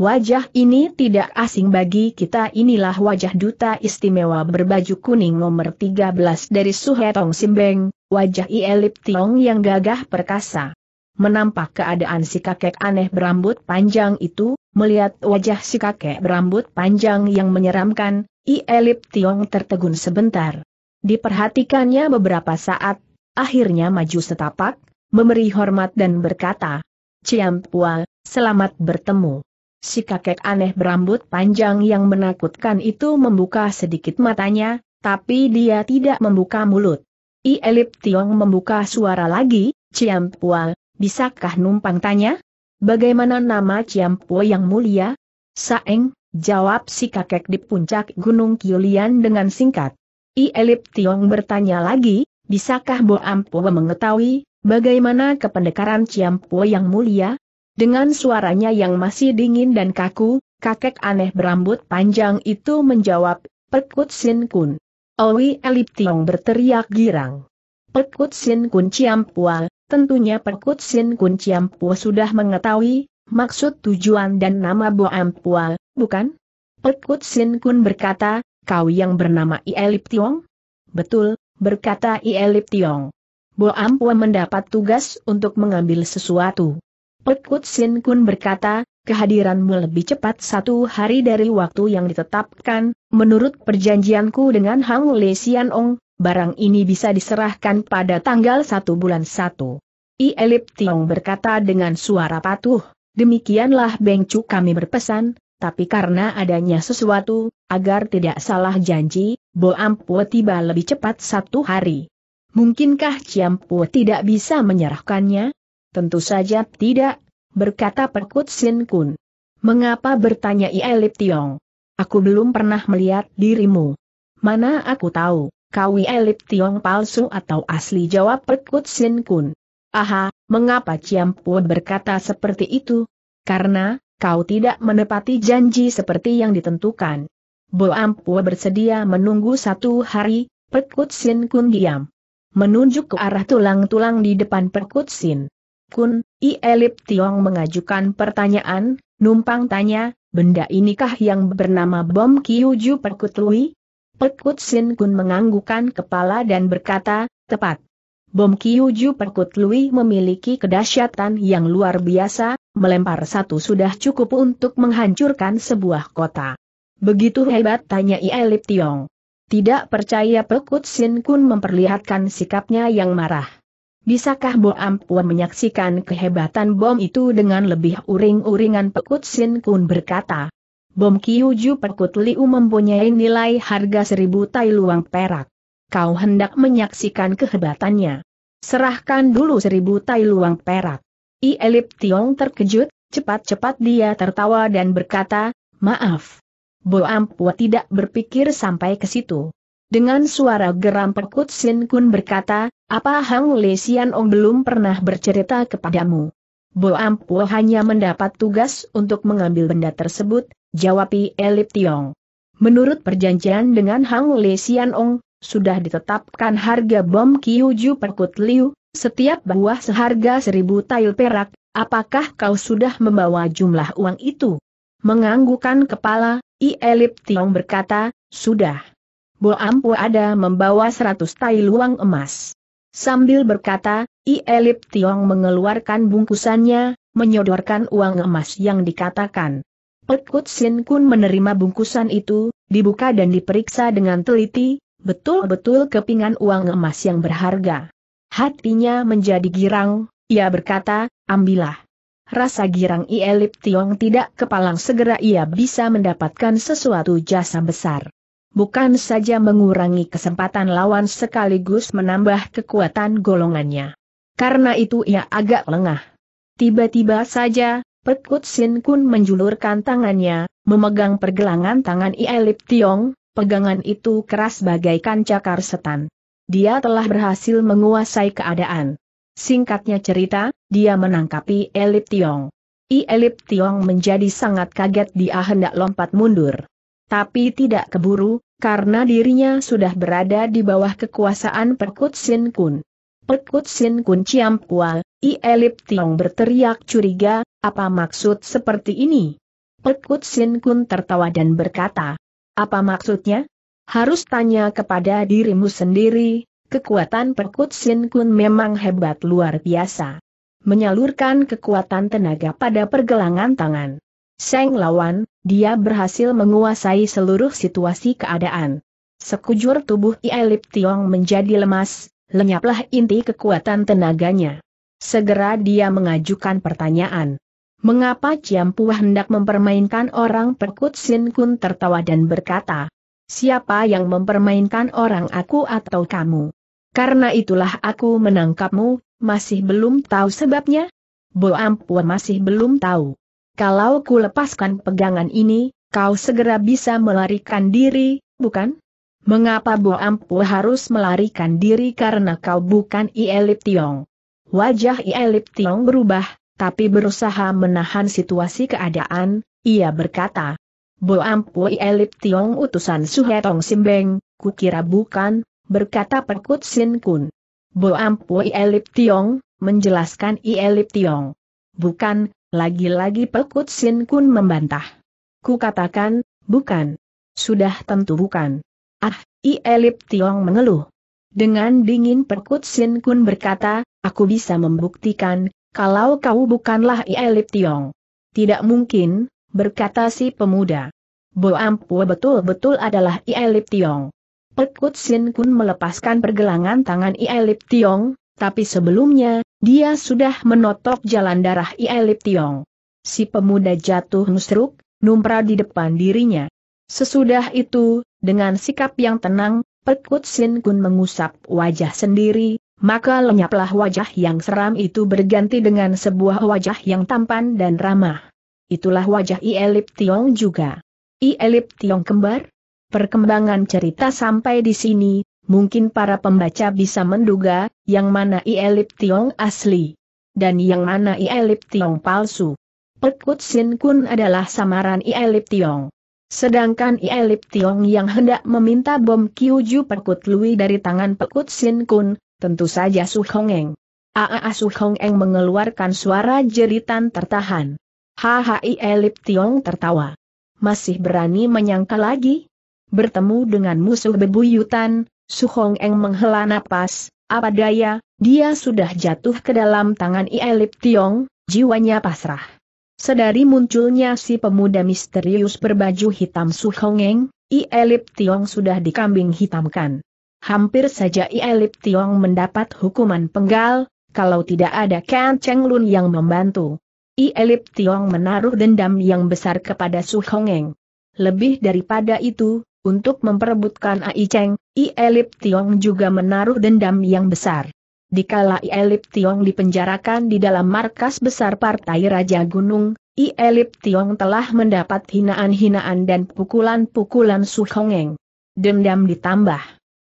Wajah ini tidak asing bagi kita inilah wajah duta istimewa berbaju kuning nomor 13 dari Suhetong Simbeng, wajah Ielip Tiong yang gagah perkasa. Menampak keadaan si kakek aneh berambut panjang itu, melihat wajah si kakek berambut panjang yang menyeramkan, Ielip Tiong tertegun sebentar. Diperhatikannya beberapa saat, akhirnya maju setapak, memberi hormat dan berkata, Ciampua, selamat bertemu. Si kakek aneh berambut panjang yang menakutkan itu membuka sedikit matanya, tapi dia tidak membuka mulut. I Elip Tiong membuka suara lagi, Ciam Pual, bisakah numpang tanya? Bagaimana nama Ciam Pual yang mulia? Saeng, jawab si kakek di puncak Gunung Kiulian dengan singkat. I Elip Tiong bertanya lagi, bisakah Bo Ampo mengetahui, bagaimana kependekaran Ciam Pual yang mulia? Dengan suaranya yang masih dingin dan kaku, kakek aneh berambut panjang itu menjawab, Pekut Sin Kun. Owi Elip Tiong berteriak girang. Pekut Sin Kun Ciampua, tentunya Pekut Sin Kun Ciampua sudah mengetahui, maksud tujuan dan nama Bo Ampua, bukan? Pekut Sin Kun berkata, kau yang bernama Ielip Tiong? Betul, berkata Ielip Tiong. Bo Ampua mendapat tugas untuk mengambil sesuatu. Pekut Sin Kun berkata, kehadiranmu lebih cepat satu hari dari waktu yang ditetapkan, menurut perjanjianku dengan Hang Le Sian Ong, barang ini bisa diserahkan pada tanggal satu bulan satu. I Elip Tiong berkata dengan suara patuh, demikianlah Beng Cu kami berpesan, tapi karena adanya sesuatu, agar tidak salah janji, Bo Ampua tiba lebih cepat satu hari. Mungkinkah Ciampu tidak bisa menyerahkannya? Tentu saja tidak, berkata Perkut Sin Kun. Mengapa bertanya Ielip Tiong? Aku belum pernah melihat dirimu. Mana aku tahu, kau Ielip Tiong palsu atau asli jawab Perkut Sin Kun. Aha, mengapa Ciampu berkata seperti itu? Karena, kau tidak menepati janji seperti yang ditentukan. Bo Ampu bersedia menunggu satu hari, Perkut Sin Kun diam. Menunjuk ke arah tulang-tulang di depan Perkut Sin. Kun, I Elip Tiong mengajukan pertanyaan, numpang tanya, benda inikah yang bernama bom Kiuju Perkut Lui? Perkut Sin Kun menganggukan kepala dan berkata, tepat. Bom Kiuju Perkut Lui memiliki kedahsyatan yang luar biasa, melempar satu sudah cukup untuk menghancurkan sebuah kota. Begitu hebat tanya I Elip Tiong. Tidak percaya Perkut Sin Kun memperlihatkan sikapnya yang marah. Bisakah Bo Ampua menyaksikan kehebatan bom itu dengan lebih uring-uringan Pekut Sin Kun berkata. Bom Kiuju Pekut Liu mempunyai nilai harga seribu tai luang perak. Kau hendak menyaksikan kehebatannya. Serahkan dulu seribu tai luang perak. I Elip Tiong terkejut, cepat-cepat dia tertawa dan berkata, maaf. Bo Ampua tidak berpikir sampai ke situ. Dengan suara geram Pekut Sin Kun berkata, apa Hang Le Sian Ong belum pernah bercerita kepadamu? Bo Ampuo hanya mendapat tugas untuk mengambil benda tersebut, jawab Elip Tiong. Menurut perjanjian dengan Hang Le Sian Ong, sudah ditetapkan harga bom Kiuju Perkut Liu, setiap buah seharga seribu tail perak, apakah kau sudah membawa jumlah uang itu? Menganggukan kepala, I Elip Tiong berkata, sudah. Bo Ampu ada membawa seratus tai luang emas. Sambil berkata, I Elip Tiong mengeluarkan bungkusannya, menyodorkan uang emas yang dikatakan. Pekut Sin Kun menerima bungkusan itu, dibuka dan diperiksa dengan teliti, betul-betul kepingan uang emas yang berharga. Hatinya menjadi girang, ia berkata, ambillah. Rasa girang I Elip Tiong tidak kepalang segera ia bisa mendapatkan sesuatu jasa besar bukan saja mengurangi kesempatan lawan sekaligus menambah kekuatan golongannya. Karena itu ia agak lengah. Tiba-tiba saja, Pekut Sin Kun menjulurkan tangannya, memegang pergelangan tangan Ielip Tiong, pegangan itu keras bagaikan cakar setan. Dia telah berhasil menguasai keadaan. Singkatnya cerita, dia menangkapi Elip Tiong. I Tiong menjadi sangat kaget dia hendak lompat mundur tapi tidak keburu, karena dirinya sudah berada di bawah kekuasaan Perkut Sin Kun. Perkut Sin Kun Ciam I Elip Tiong berteriak curiga, apa maksud seperti ini? Perkut Sin Kun tertawa dan berkata, apa maksudnya? Harus tanya kepada dirimu sendiri, kekuatan Perkut Sin Kun memang hebat luar biasa menyalurkan kekuatan tenaga pada pergelangan tangan. Seng lawan, dia berhasil menguasai seluruh situasi keadaan. Sekujur tubuh Ielip Tiong menjadi lemas, lenyaplah inti kekuatan tenaganya. Segera dia mengajukan pertanyaan. Mengapa Ciampuah hendak mempermainkan orang Perkut Sin Kun tertawa dan berkata, Siapa yang mempermainkan orang aku atau kamu? Karena itulah aku menangkapmu, masih belum tahu sebabnya? Bo Ampua masih belum tahu kalau ku lepaskan pegangan ini, kau segera bisa melarikan diri, bukan? Mengapa Bo Ampu harus melarikan diri karena kau bukan Ielip Tiong? Wajah Ielip Tiong berubah, tapi berusaha menahan situasi keadaan, ia berkata. Bo Ampu Ielip Tiong utusan Suhetong Simbeng, kukira bukan, berkata Perkut Sin Kun. Bo Ampu Ielip Tiong, menjelaskan Ielip Tiong. Bukan, lagi-lagi Pekut Sin Kun membantah. Ku katakan, bukan. Sudah tentu bukan. Ah, I Elip Tiong mengeluh. Dengan dingin Pekut Sin Kun berkata, aku bisa membuktikan, kalau kau bukanlah I Elip Tiong. Tidak mungkin, berkata si pemuda. Bo Ampua betul-betul adalah I Elip Tiong. Pekut Sin Kun melepaskan pergelangan tangan I Elip Tiong, tapi sebelumnya, dia sudah menotok jalan darah Ielip Tiong. Si pemuda jatuh nusruk, numpra di depan dirinya. Sesudah itu, dengan sikap yang tenang, Perkut Sin Kun mengusap wajah sendiri, maka lenyaplah wajah yang seram itu berganti dengan sebuah wajah yang tampan dan ramah. Itulah wajah Ielip Tiong juga. Ielip Tiong kembar? Perkembangan cerita sampai di sini, mungkin para pembaca bisa menduga, yang mana Ielip Tiong asli, dan yang mana Ielip Tiong palsu. Perkut Sin Kun adalah samaran Ielip Tiong. Sedangkan Ielip Tiong yang hendak meminta bom Kiuju perkut Lui dari tangan perkut Sin Kun, tentu saja Su Hongeng. Aa Su Hongeng mengeluarkan suara jeritan tertahan. Haha ielip Tiong tertawa. Masih berani menyangka lagi? Bertemu dengan musuh bebuyutan, Su Hongeng menghela napas, apa daya, dia sudah jatuh ke dalam tangan Ielip Tiong, jiwanya pasrah. Sedari munculnya si pemuda misterius berbaju hitam Suhongeng, Ielip Tiong sudah dikambing hitamkan. Hampir saja Ielip Tiong mendapat hukuman penggal, kalau tidak ada Ken Cheng Lun yang membantu. Ielip Tiong menaruh dendam yang besar kepada Suhongeng. Lebih daripada itu, untuk memperebutkan Ai Cheng, I Elip Tiong juga menaruh dendam yang besar. Dikala I Elip Tiong dipenjarakan di dalam markas besar Partai Raja Gunung, I Elip Tiong telah mendapat hinaan-hinaan dan pukulan-pukulan Su Hongeng. Dendam ditambah.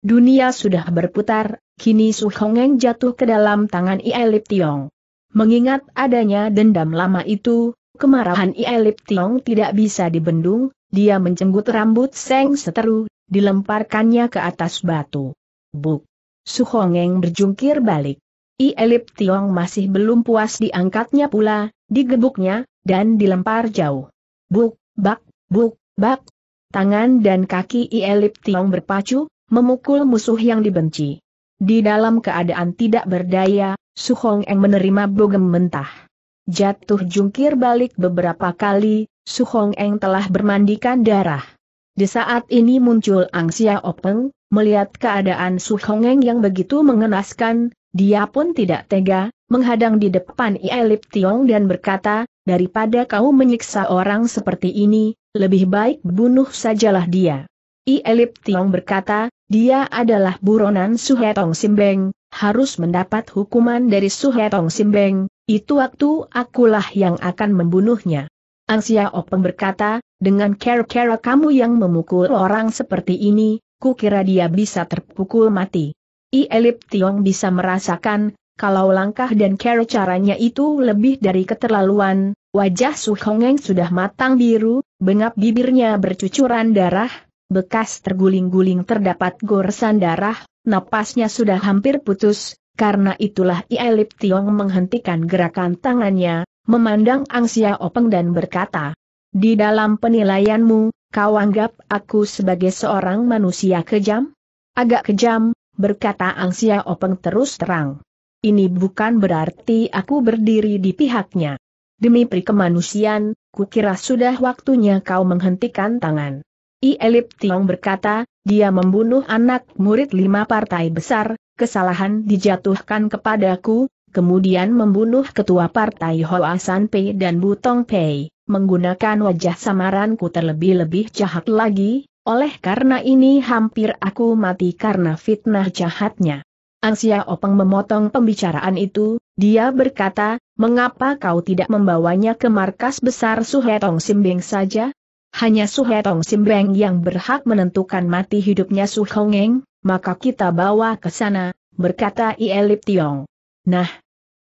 Dunia sudah berputar, kini Su Hongeng jatuh ke dalam tangan I Elip Tiong. Mengingat adanya dendam lama itu, kemarahan I Elip Tiong tidak bisa dibendung, dia mencenggut rambut Seng Seteru, dilemparkannya ke atas batu. Buk! Suhongeng berjungkir balik. I Elip Tiong masih belum puas diangkatnya pula, digebuknya, dan dilempar jauh. Buk, bak, buk, bak. Tangan dan kaki I Elip Tiong berpacu, memukul musuh yang dibenci. Di dalam keadaan tidak berdaya, Suhong Hongeng menerima bogem mentah. Jatuh jungkir balik beberapa kali, Su Hong Eng telah bermandikan darah. Di saat ini muncul Ang Xia Openg, melihat keadaan Su Hong Eng yang begitu mengenaskan, dia pun tidak tega, menghadang di depan Ielip Tiong dan berkata, daripada kau menyiksa orang seperti ini, lebih baik bunuh sajalah dia. Ielip Tiong berkata, dia adalah buronan Su Hetong Simbeng, harus mendapat hukuman dari Su Hetong Simbeng, itu waktu akulah yang akan membunuhnya. Ang Xiaopeng berkata, dengan kera-kera kamu yang memukul orang seperti ini, ku kira dia bisa terpukul mati. I Elip Tiong bisa merasakan, kalau langkah dan kera caranya itu lebih dari keterlaluan, wajah Su Hongeng sudah matang biru, bengap bibirnya bercucuran darah, bekas terguling-guling terdapat goresan darah, napasnya sudah hampir putus, karena itulah Iaelip Tiong menghentikan gerakan tangannya, memandang Ang Sia Openg dan berkata, Di dalam penilaianmu, kau anggap aku sebagai seorang manusia kejam? Agak kejam, berkata Ang Sia Openg terus terang. Ini bukan berarti aku berdiri di pihaknya. Demi perikemanusiaan, kemanusiaan, kukira sudah waktunya kau menghentikan tangan. I Elip Tiong berkata, dia membunuh anak murid lima partai besar, kesalahan dijatuhkan kepadaku, kemudian membunuh ketua partai Hoa San Pei dan Butong Pei, menggunakan wajah samaranku terlebih-lebih jahat lagi, oleh karena ini hampir aku mati karena fitnah jahatnya. Angsia Openg memotong pembicaraan itu, dia berkata, mengapa kau tidak membawanya ke markas besar Suhetong Simbeng saja? Hanya Suhetong Simbeng yang berhak menentukan mati hidupnya Suhongeng, maka kita bawa ke sana, berkata Ielip Tiong. Nah,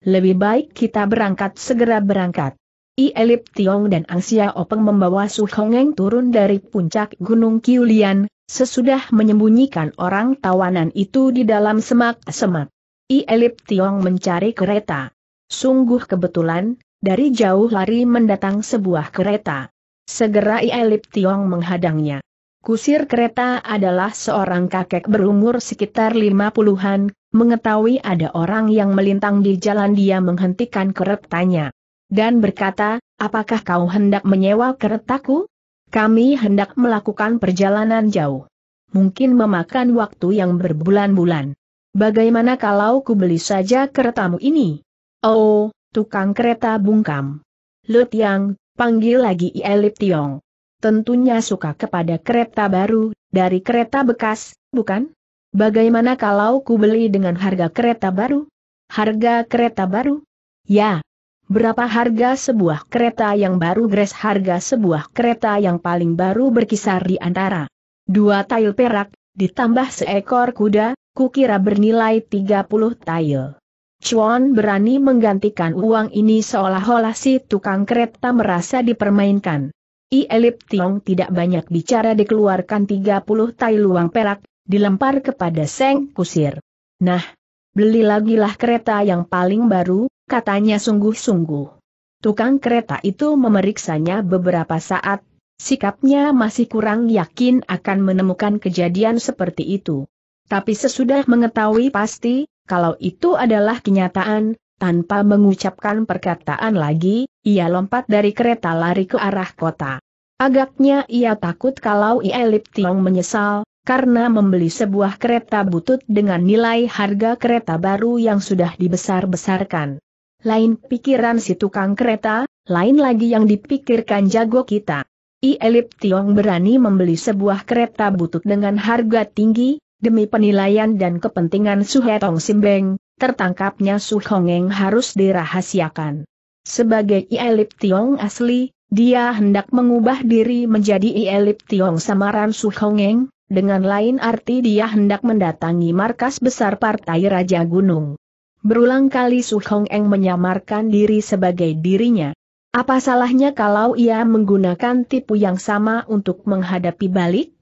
lebih baik kita berangkat segera berangkat. Ielip Tiong dan Angsia Openg membawa Su Hongeng turun dari puncak Gunung Kiulian, sesudah menyembunyikan orang tawanan itu di dalam semak-semak. Ielip Tiong mencari kereta. Sungguh kebetulan, dari jauh lari mendatang sebuah kereta. Segera Ielip Tiong menghadangnya. Kusir kereta adalah seorang kakek berumur sekitar lima puluhan, mengetahui ada orang yang melintang di jalan dia menghentikan keretanya. Dan berkata, apakah kau hendak menyewa keretaku? Kami hendak melakukan perjalanan jauh. Mungkin memakan waktu yang berbulan-bulan. Bagaimana kalau ku beli saja keretamu ini? Oh, tukang kereta bungkam. Lut Yang, panggil lagi Ielip Tiong tentunya suka kepada kereta baru, dari kereta bekas, bukan? Bagaimana kalau ku beli dengan harga kereta baru? Harga kereta baru? Ya. Berapa harga sebuah kereta yang baru Gres harga sebuah kereta yang paling baru berkisar di antara dua tail perak, ditambah seekor kuda, kukira bernilai 30 tail. Chuan berani menggantikan uang ini seolah-olah si tukang kereta merasa dipermainkan. I Elip Tiong tidak banyak bicara dikeluarkan 30 tai luang perak, dilempar kepada Seng Kusir. Nah, beli lagilah kereta yang paling baru, katanya sungguh-sungguh. Tukang kereta itu memeriksanya beberapa saat, sikapnya masih kurang yakin akan menemukan kejadian seperti itu. Tapi sesudah mengetahui pasti, kalau itu adalah kenyataan, tanpa mengucapkan perkataan lagi, ia lompat dari kereta lari ke arah kota. Agaknya ia takut kalau Lip Tiong menyesal, karena membeli sebuah kereta butut dengan nilai harga kereta baru yang sudah dibesar-besarkan. Lain pikiran si tukang kereta, lain lagi yang dipikirkan jago kita. Lip Tiong berani membeli sebuah kereta butut dengan harga tinggi, Demi penilaian dan kepentingan Suhetong Simbeng, tertangkapnya Su Hongeng harus dirahasiakan. Sebagai Ielip Tiong asli, dia hendak mengubah diri menjadi Ielip Tiong samaran Su Hongeng, dengan lain arti dia hendak mendatangi markas besar Partai Raja Gunung. Berulang kali Su Hongeng menyamarkan diri sebagai dirinya. Apa salahnya kalau ia menggunakan tipu yang sama untuk menghadapi balik?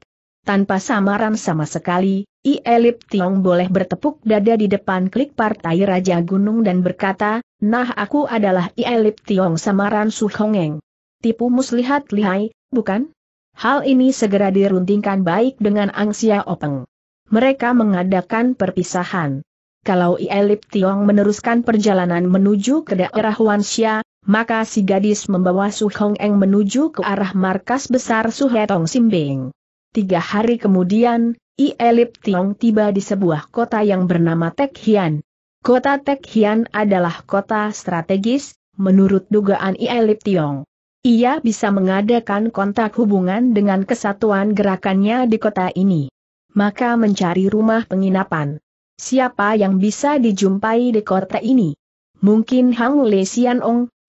tanpa samaran sama sekali, I Elip Tiong boleh bertepuk dada di depan klik Partai Raja Gunung dan berkata, nah aku adalah I Elip Tiong samaran Su Hongeng. Tipu muslihat lihai, bukan? Hal ini segera diruntingkan baik dengan Angsia Openg. Mereka mengadakan perpisahan. Kalau I Elip Tiong meneruskan perjalanan menuju ke daerah Wansia, maka si gadis membawa Su Hongeng menuju ke arah markas besar Su Simbing. Tiga hari kemudian, I Elip Tiong tiba di sebuah kota yang bernama Tek Hian. Kota Tek Hian adalah kota strategis, menurut dugaan I Elip Tiong. Ia bisa mengadakan kontak hubungan dengan kesatuan gerakannya di kota ini. Maka mencari rumah penginapan. Siapa yang bisa dijumpai di kota ini? Mungkin Hang Le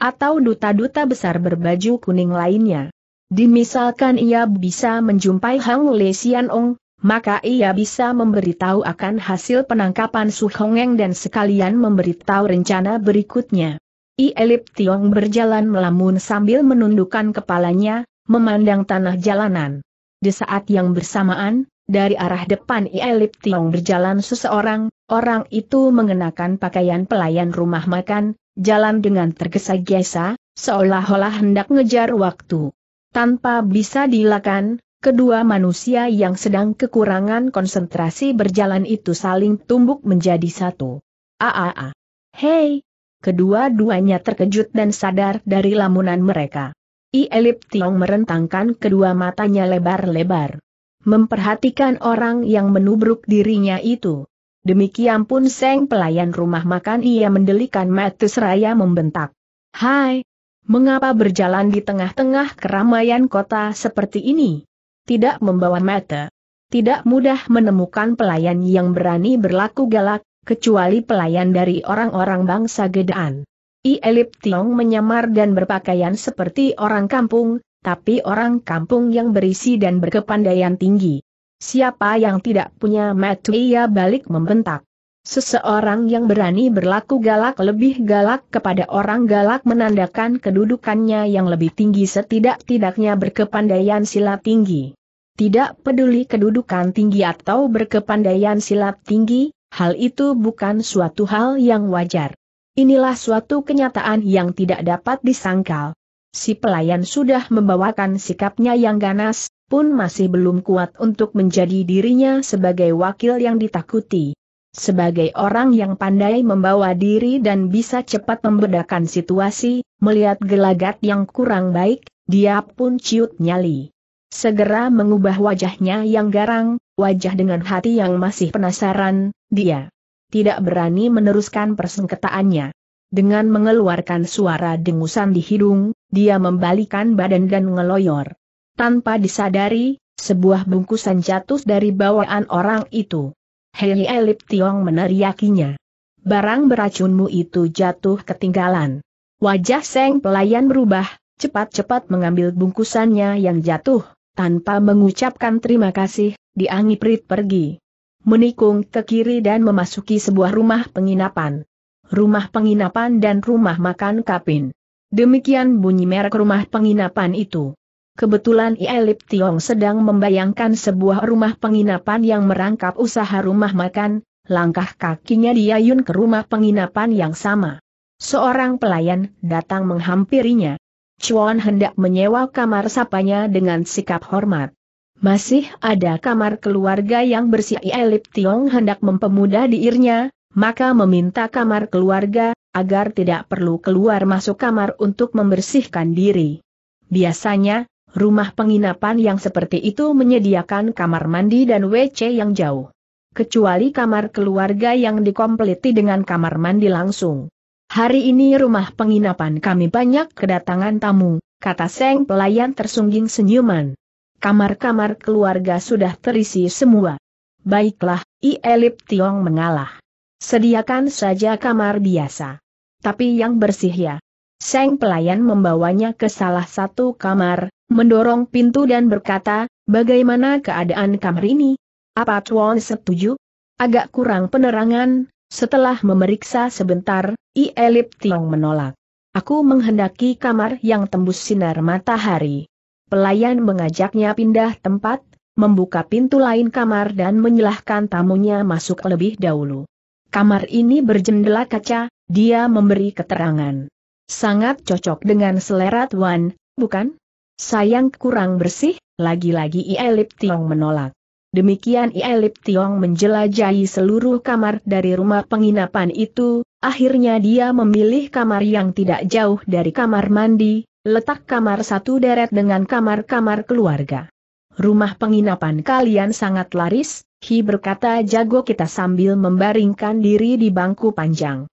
atau duta-duta besar berbaju kuning lainnya. Dimisalkan ia bisa menjumpai Hang Le Sian Ong, maka ia bisa memberitahu akan hasil penangkapan Su Hongeng dan sekalian memberitahu rencana berikutnya. I Elip Tiong berjalan melamun sambil menundukkan kepalanya, memandang tanah jalanan. Di saat yang bersamaan, dari arah depan I Elip Tiong berjalan seseorang, orang itu mengenakan pakaian pelayan rumah makan, jalan dengan tergesa-gesa, seolah-olah hendak ngejar waktu. Tanpa bisa dilakukan, kedua manusia yang sedang kekurangan konsentrasi berjalan itu saling tumbuk menjadi satu. Aaa. Hei! Kedua-duanya terkejut dan sadar dari lamunan mereka. I Elip Tiong merentangkan kedua matanya lebar-lebar. Memperhatikan orang yang menubruk dirinya itu. Demikian pun Seng pelayan rumah makan ia mendelikan mata seraya membentak. Hai, Mengapa berjalan di tengah-tengah keramaian kota seperti ini? Tidak membawa mata. Tidak mudah menemukan pelayan yang berani berlaku galak, kecuali pelayan dari orang-orang bangsa Gedean. I Elip Tiong menyamar dan berpakaian seperti orang kampung, tapi orang kampung yang berisi dan berkepandaian tinggi. Siapa yang tidak punya mata ia balik membentak. Seseorang yang berani berlaku galak lebih galak kepada orang galak menandakan kedudukannya yang lebih tinggi setidak-tidaknya berkepandaian silat tinggi. Tidak peduli kedudukan tinggi atau berkepandaian silat tinggi, hal itu bukan suatu hal yang wajar. Inilah suatu kenyataan yang tidak dapat disangkal. Si pelayan sudah membawakan sikapnya yang ganas, pun masih belum kuat untuk menjadi dirinya sebagai wakil yang ditakuti. Sebagai orang yang pandai membawa diri dan bisa cepat membedakan situasi, melihat gelagat yang kurang baik, dia pun ciut nyali. Segera mengubah wajahnya yang garang, wajah dengan hati yang masih penasaran, dia tidak berani meneruskan persengketaannya. Dengan mengeluarkan suara dengusan di hidung, dia membalikan badan dan ngeloyor. Tanpa disadari, sebuah bungkusan jatuh dari bawaan orang itu. Hei Elip Tiong meneriakinya. Barang beracunmu itu jatuh ketinggalan. Wajah Seng pelayan berubah, cepat-cepat mengambil bungkusannya yang jatuh, tanpa mengucapkan terima kasih, diangiprit pergi. Menikung ke kiri dan memasuki sebuah rumah penginapan. Rumah penginapan dan rumah makan kapin. Demikian bunyi merek rumah penginapan itu. Kebetulan Ielip Tiong sedang membayangkan sebuah rumah penginapan yang merangkap usaha rumah makan, langkah kakinya diayun ke rumah penginapan yang sama. Seorang pelayan datang menghampirinya. Chuan hendak menyewa kamar sapanya dengan sikap hormat. Masih ada kamar keluarga yang bersih Ielip Tiong hendak mempemuda diirnya, maka meminta kamar keluarga, agar tidak perlu keluar masuk kamar untuk membersihkan diri. Biasanya, Rumah penginapan yang seperti itu menyediakan kamar mandi dan WC yang jauh. Kecuali kamar keluarga yang dikompleti dengan kamar mandi langsung. Hari ini rumah penginapan kami banyak kedatangan tamu, kata Seng pelayan tersungging senyuman. Kamar-kamar keluarga sudah terisi semua. Baiklah, I Elip Tiong mengalah. Sediakan saja kamar biasa. Tapi yang bersih ya. Seng pelayan membawanya ke salah satu kamar, mendorong pintu dan berkata, bagaimana keadaan kamar ini? Apa Tuan setuju? Agak kurang penerangan, setelah memeriksa sebentar, I Elip Tiong menolak. Aku menghendaki kamar yang tembus sinar matahari. Pelayan mengajaknya pindah tempat, membuka pintu lain kamar dan menyilahkan tamunya masuk lebih dahulu. Kamar ini berjendela kaca, dia memberi keterangan. Sangat cocok dengan selera Tuan, bukan? Sayang kurang bersih, lagi-lagi Ielip Tiong menolak. Demikian Ielip Tiong menjelajahi seluruh kamar dari rumah penginapan itu, akhirnya dia memilih kamar yang tidak jauh dari kamar mandi, letak kamar satu deret dengan kamar-kamar keluarga. Rumah penginapan kalian sangat laris, Hi berkata jago kita sambil membaringkan diri di bangku panjang.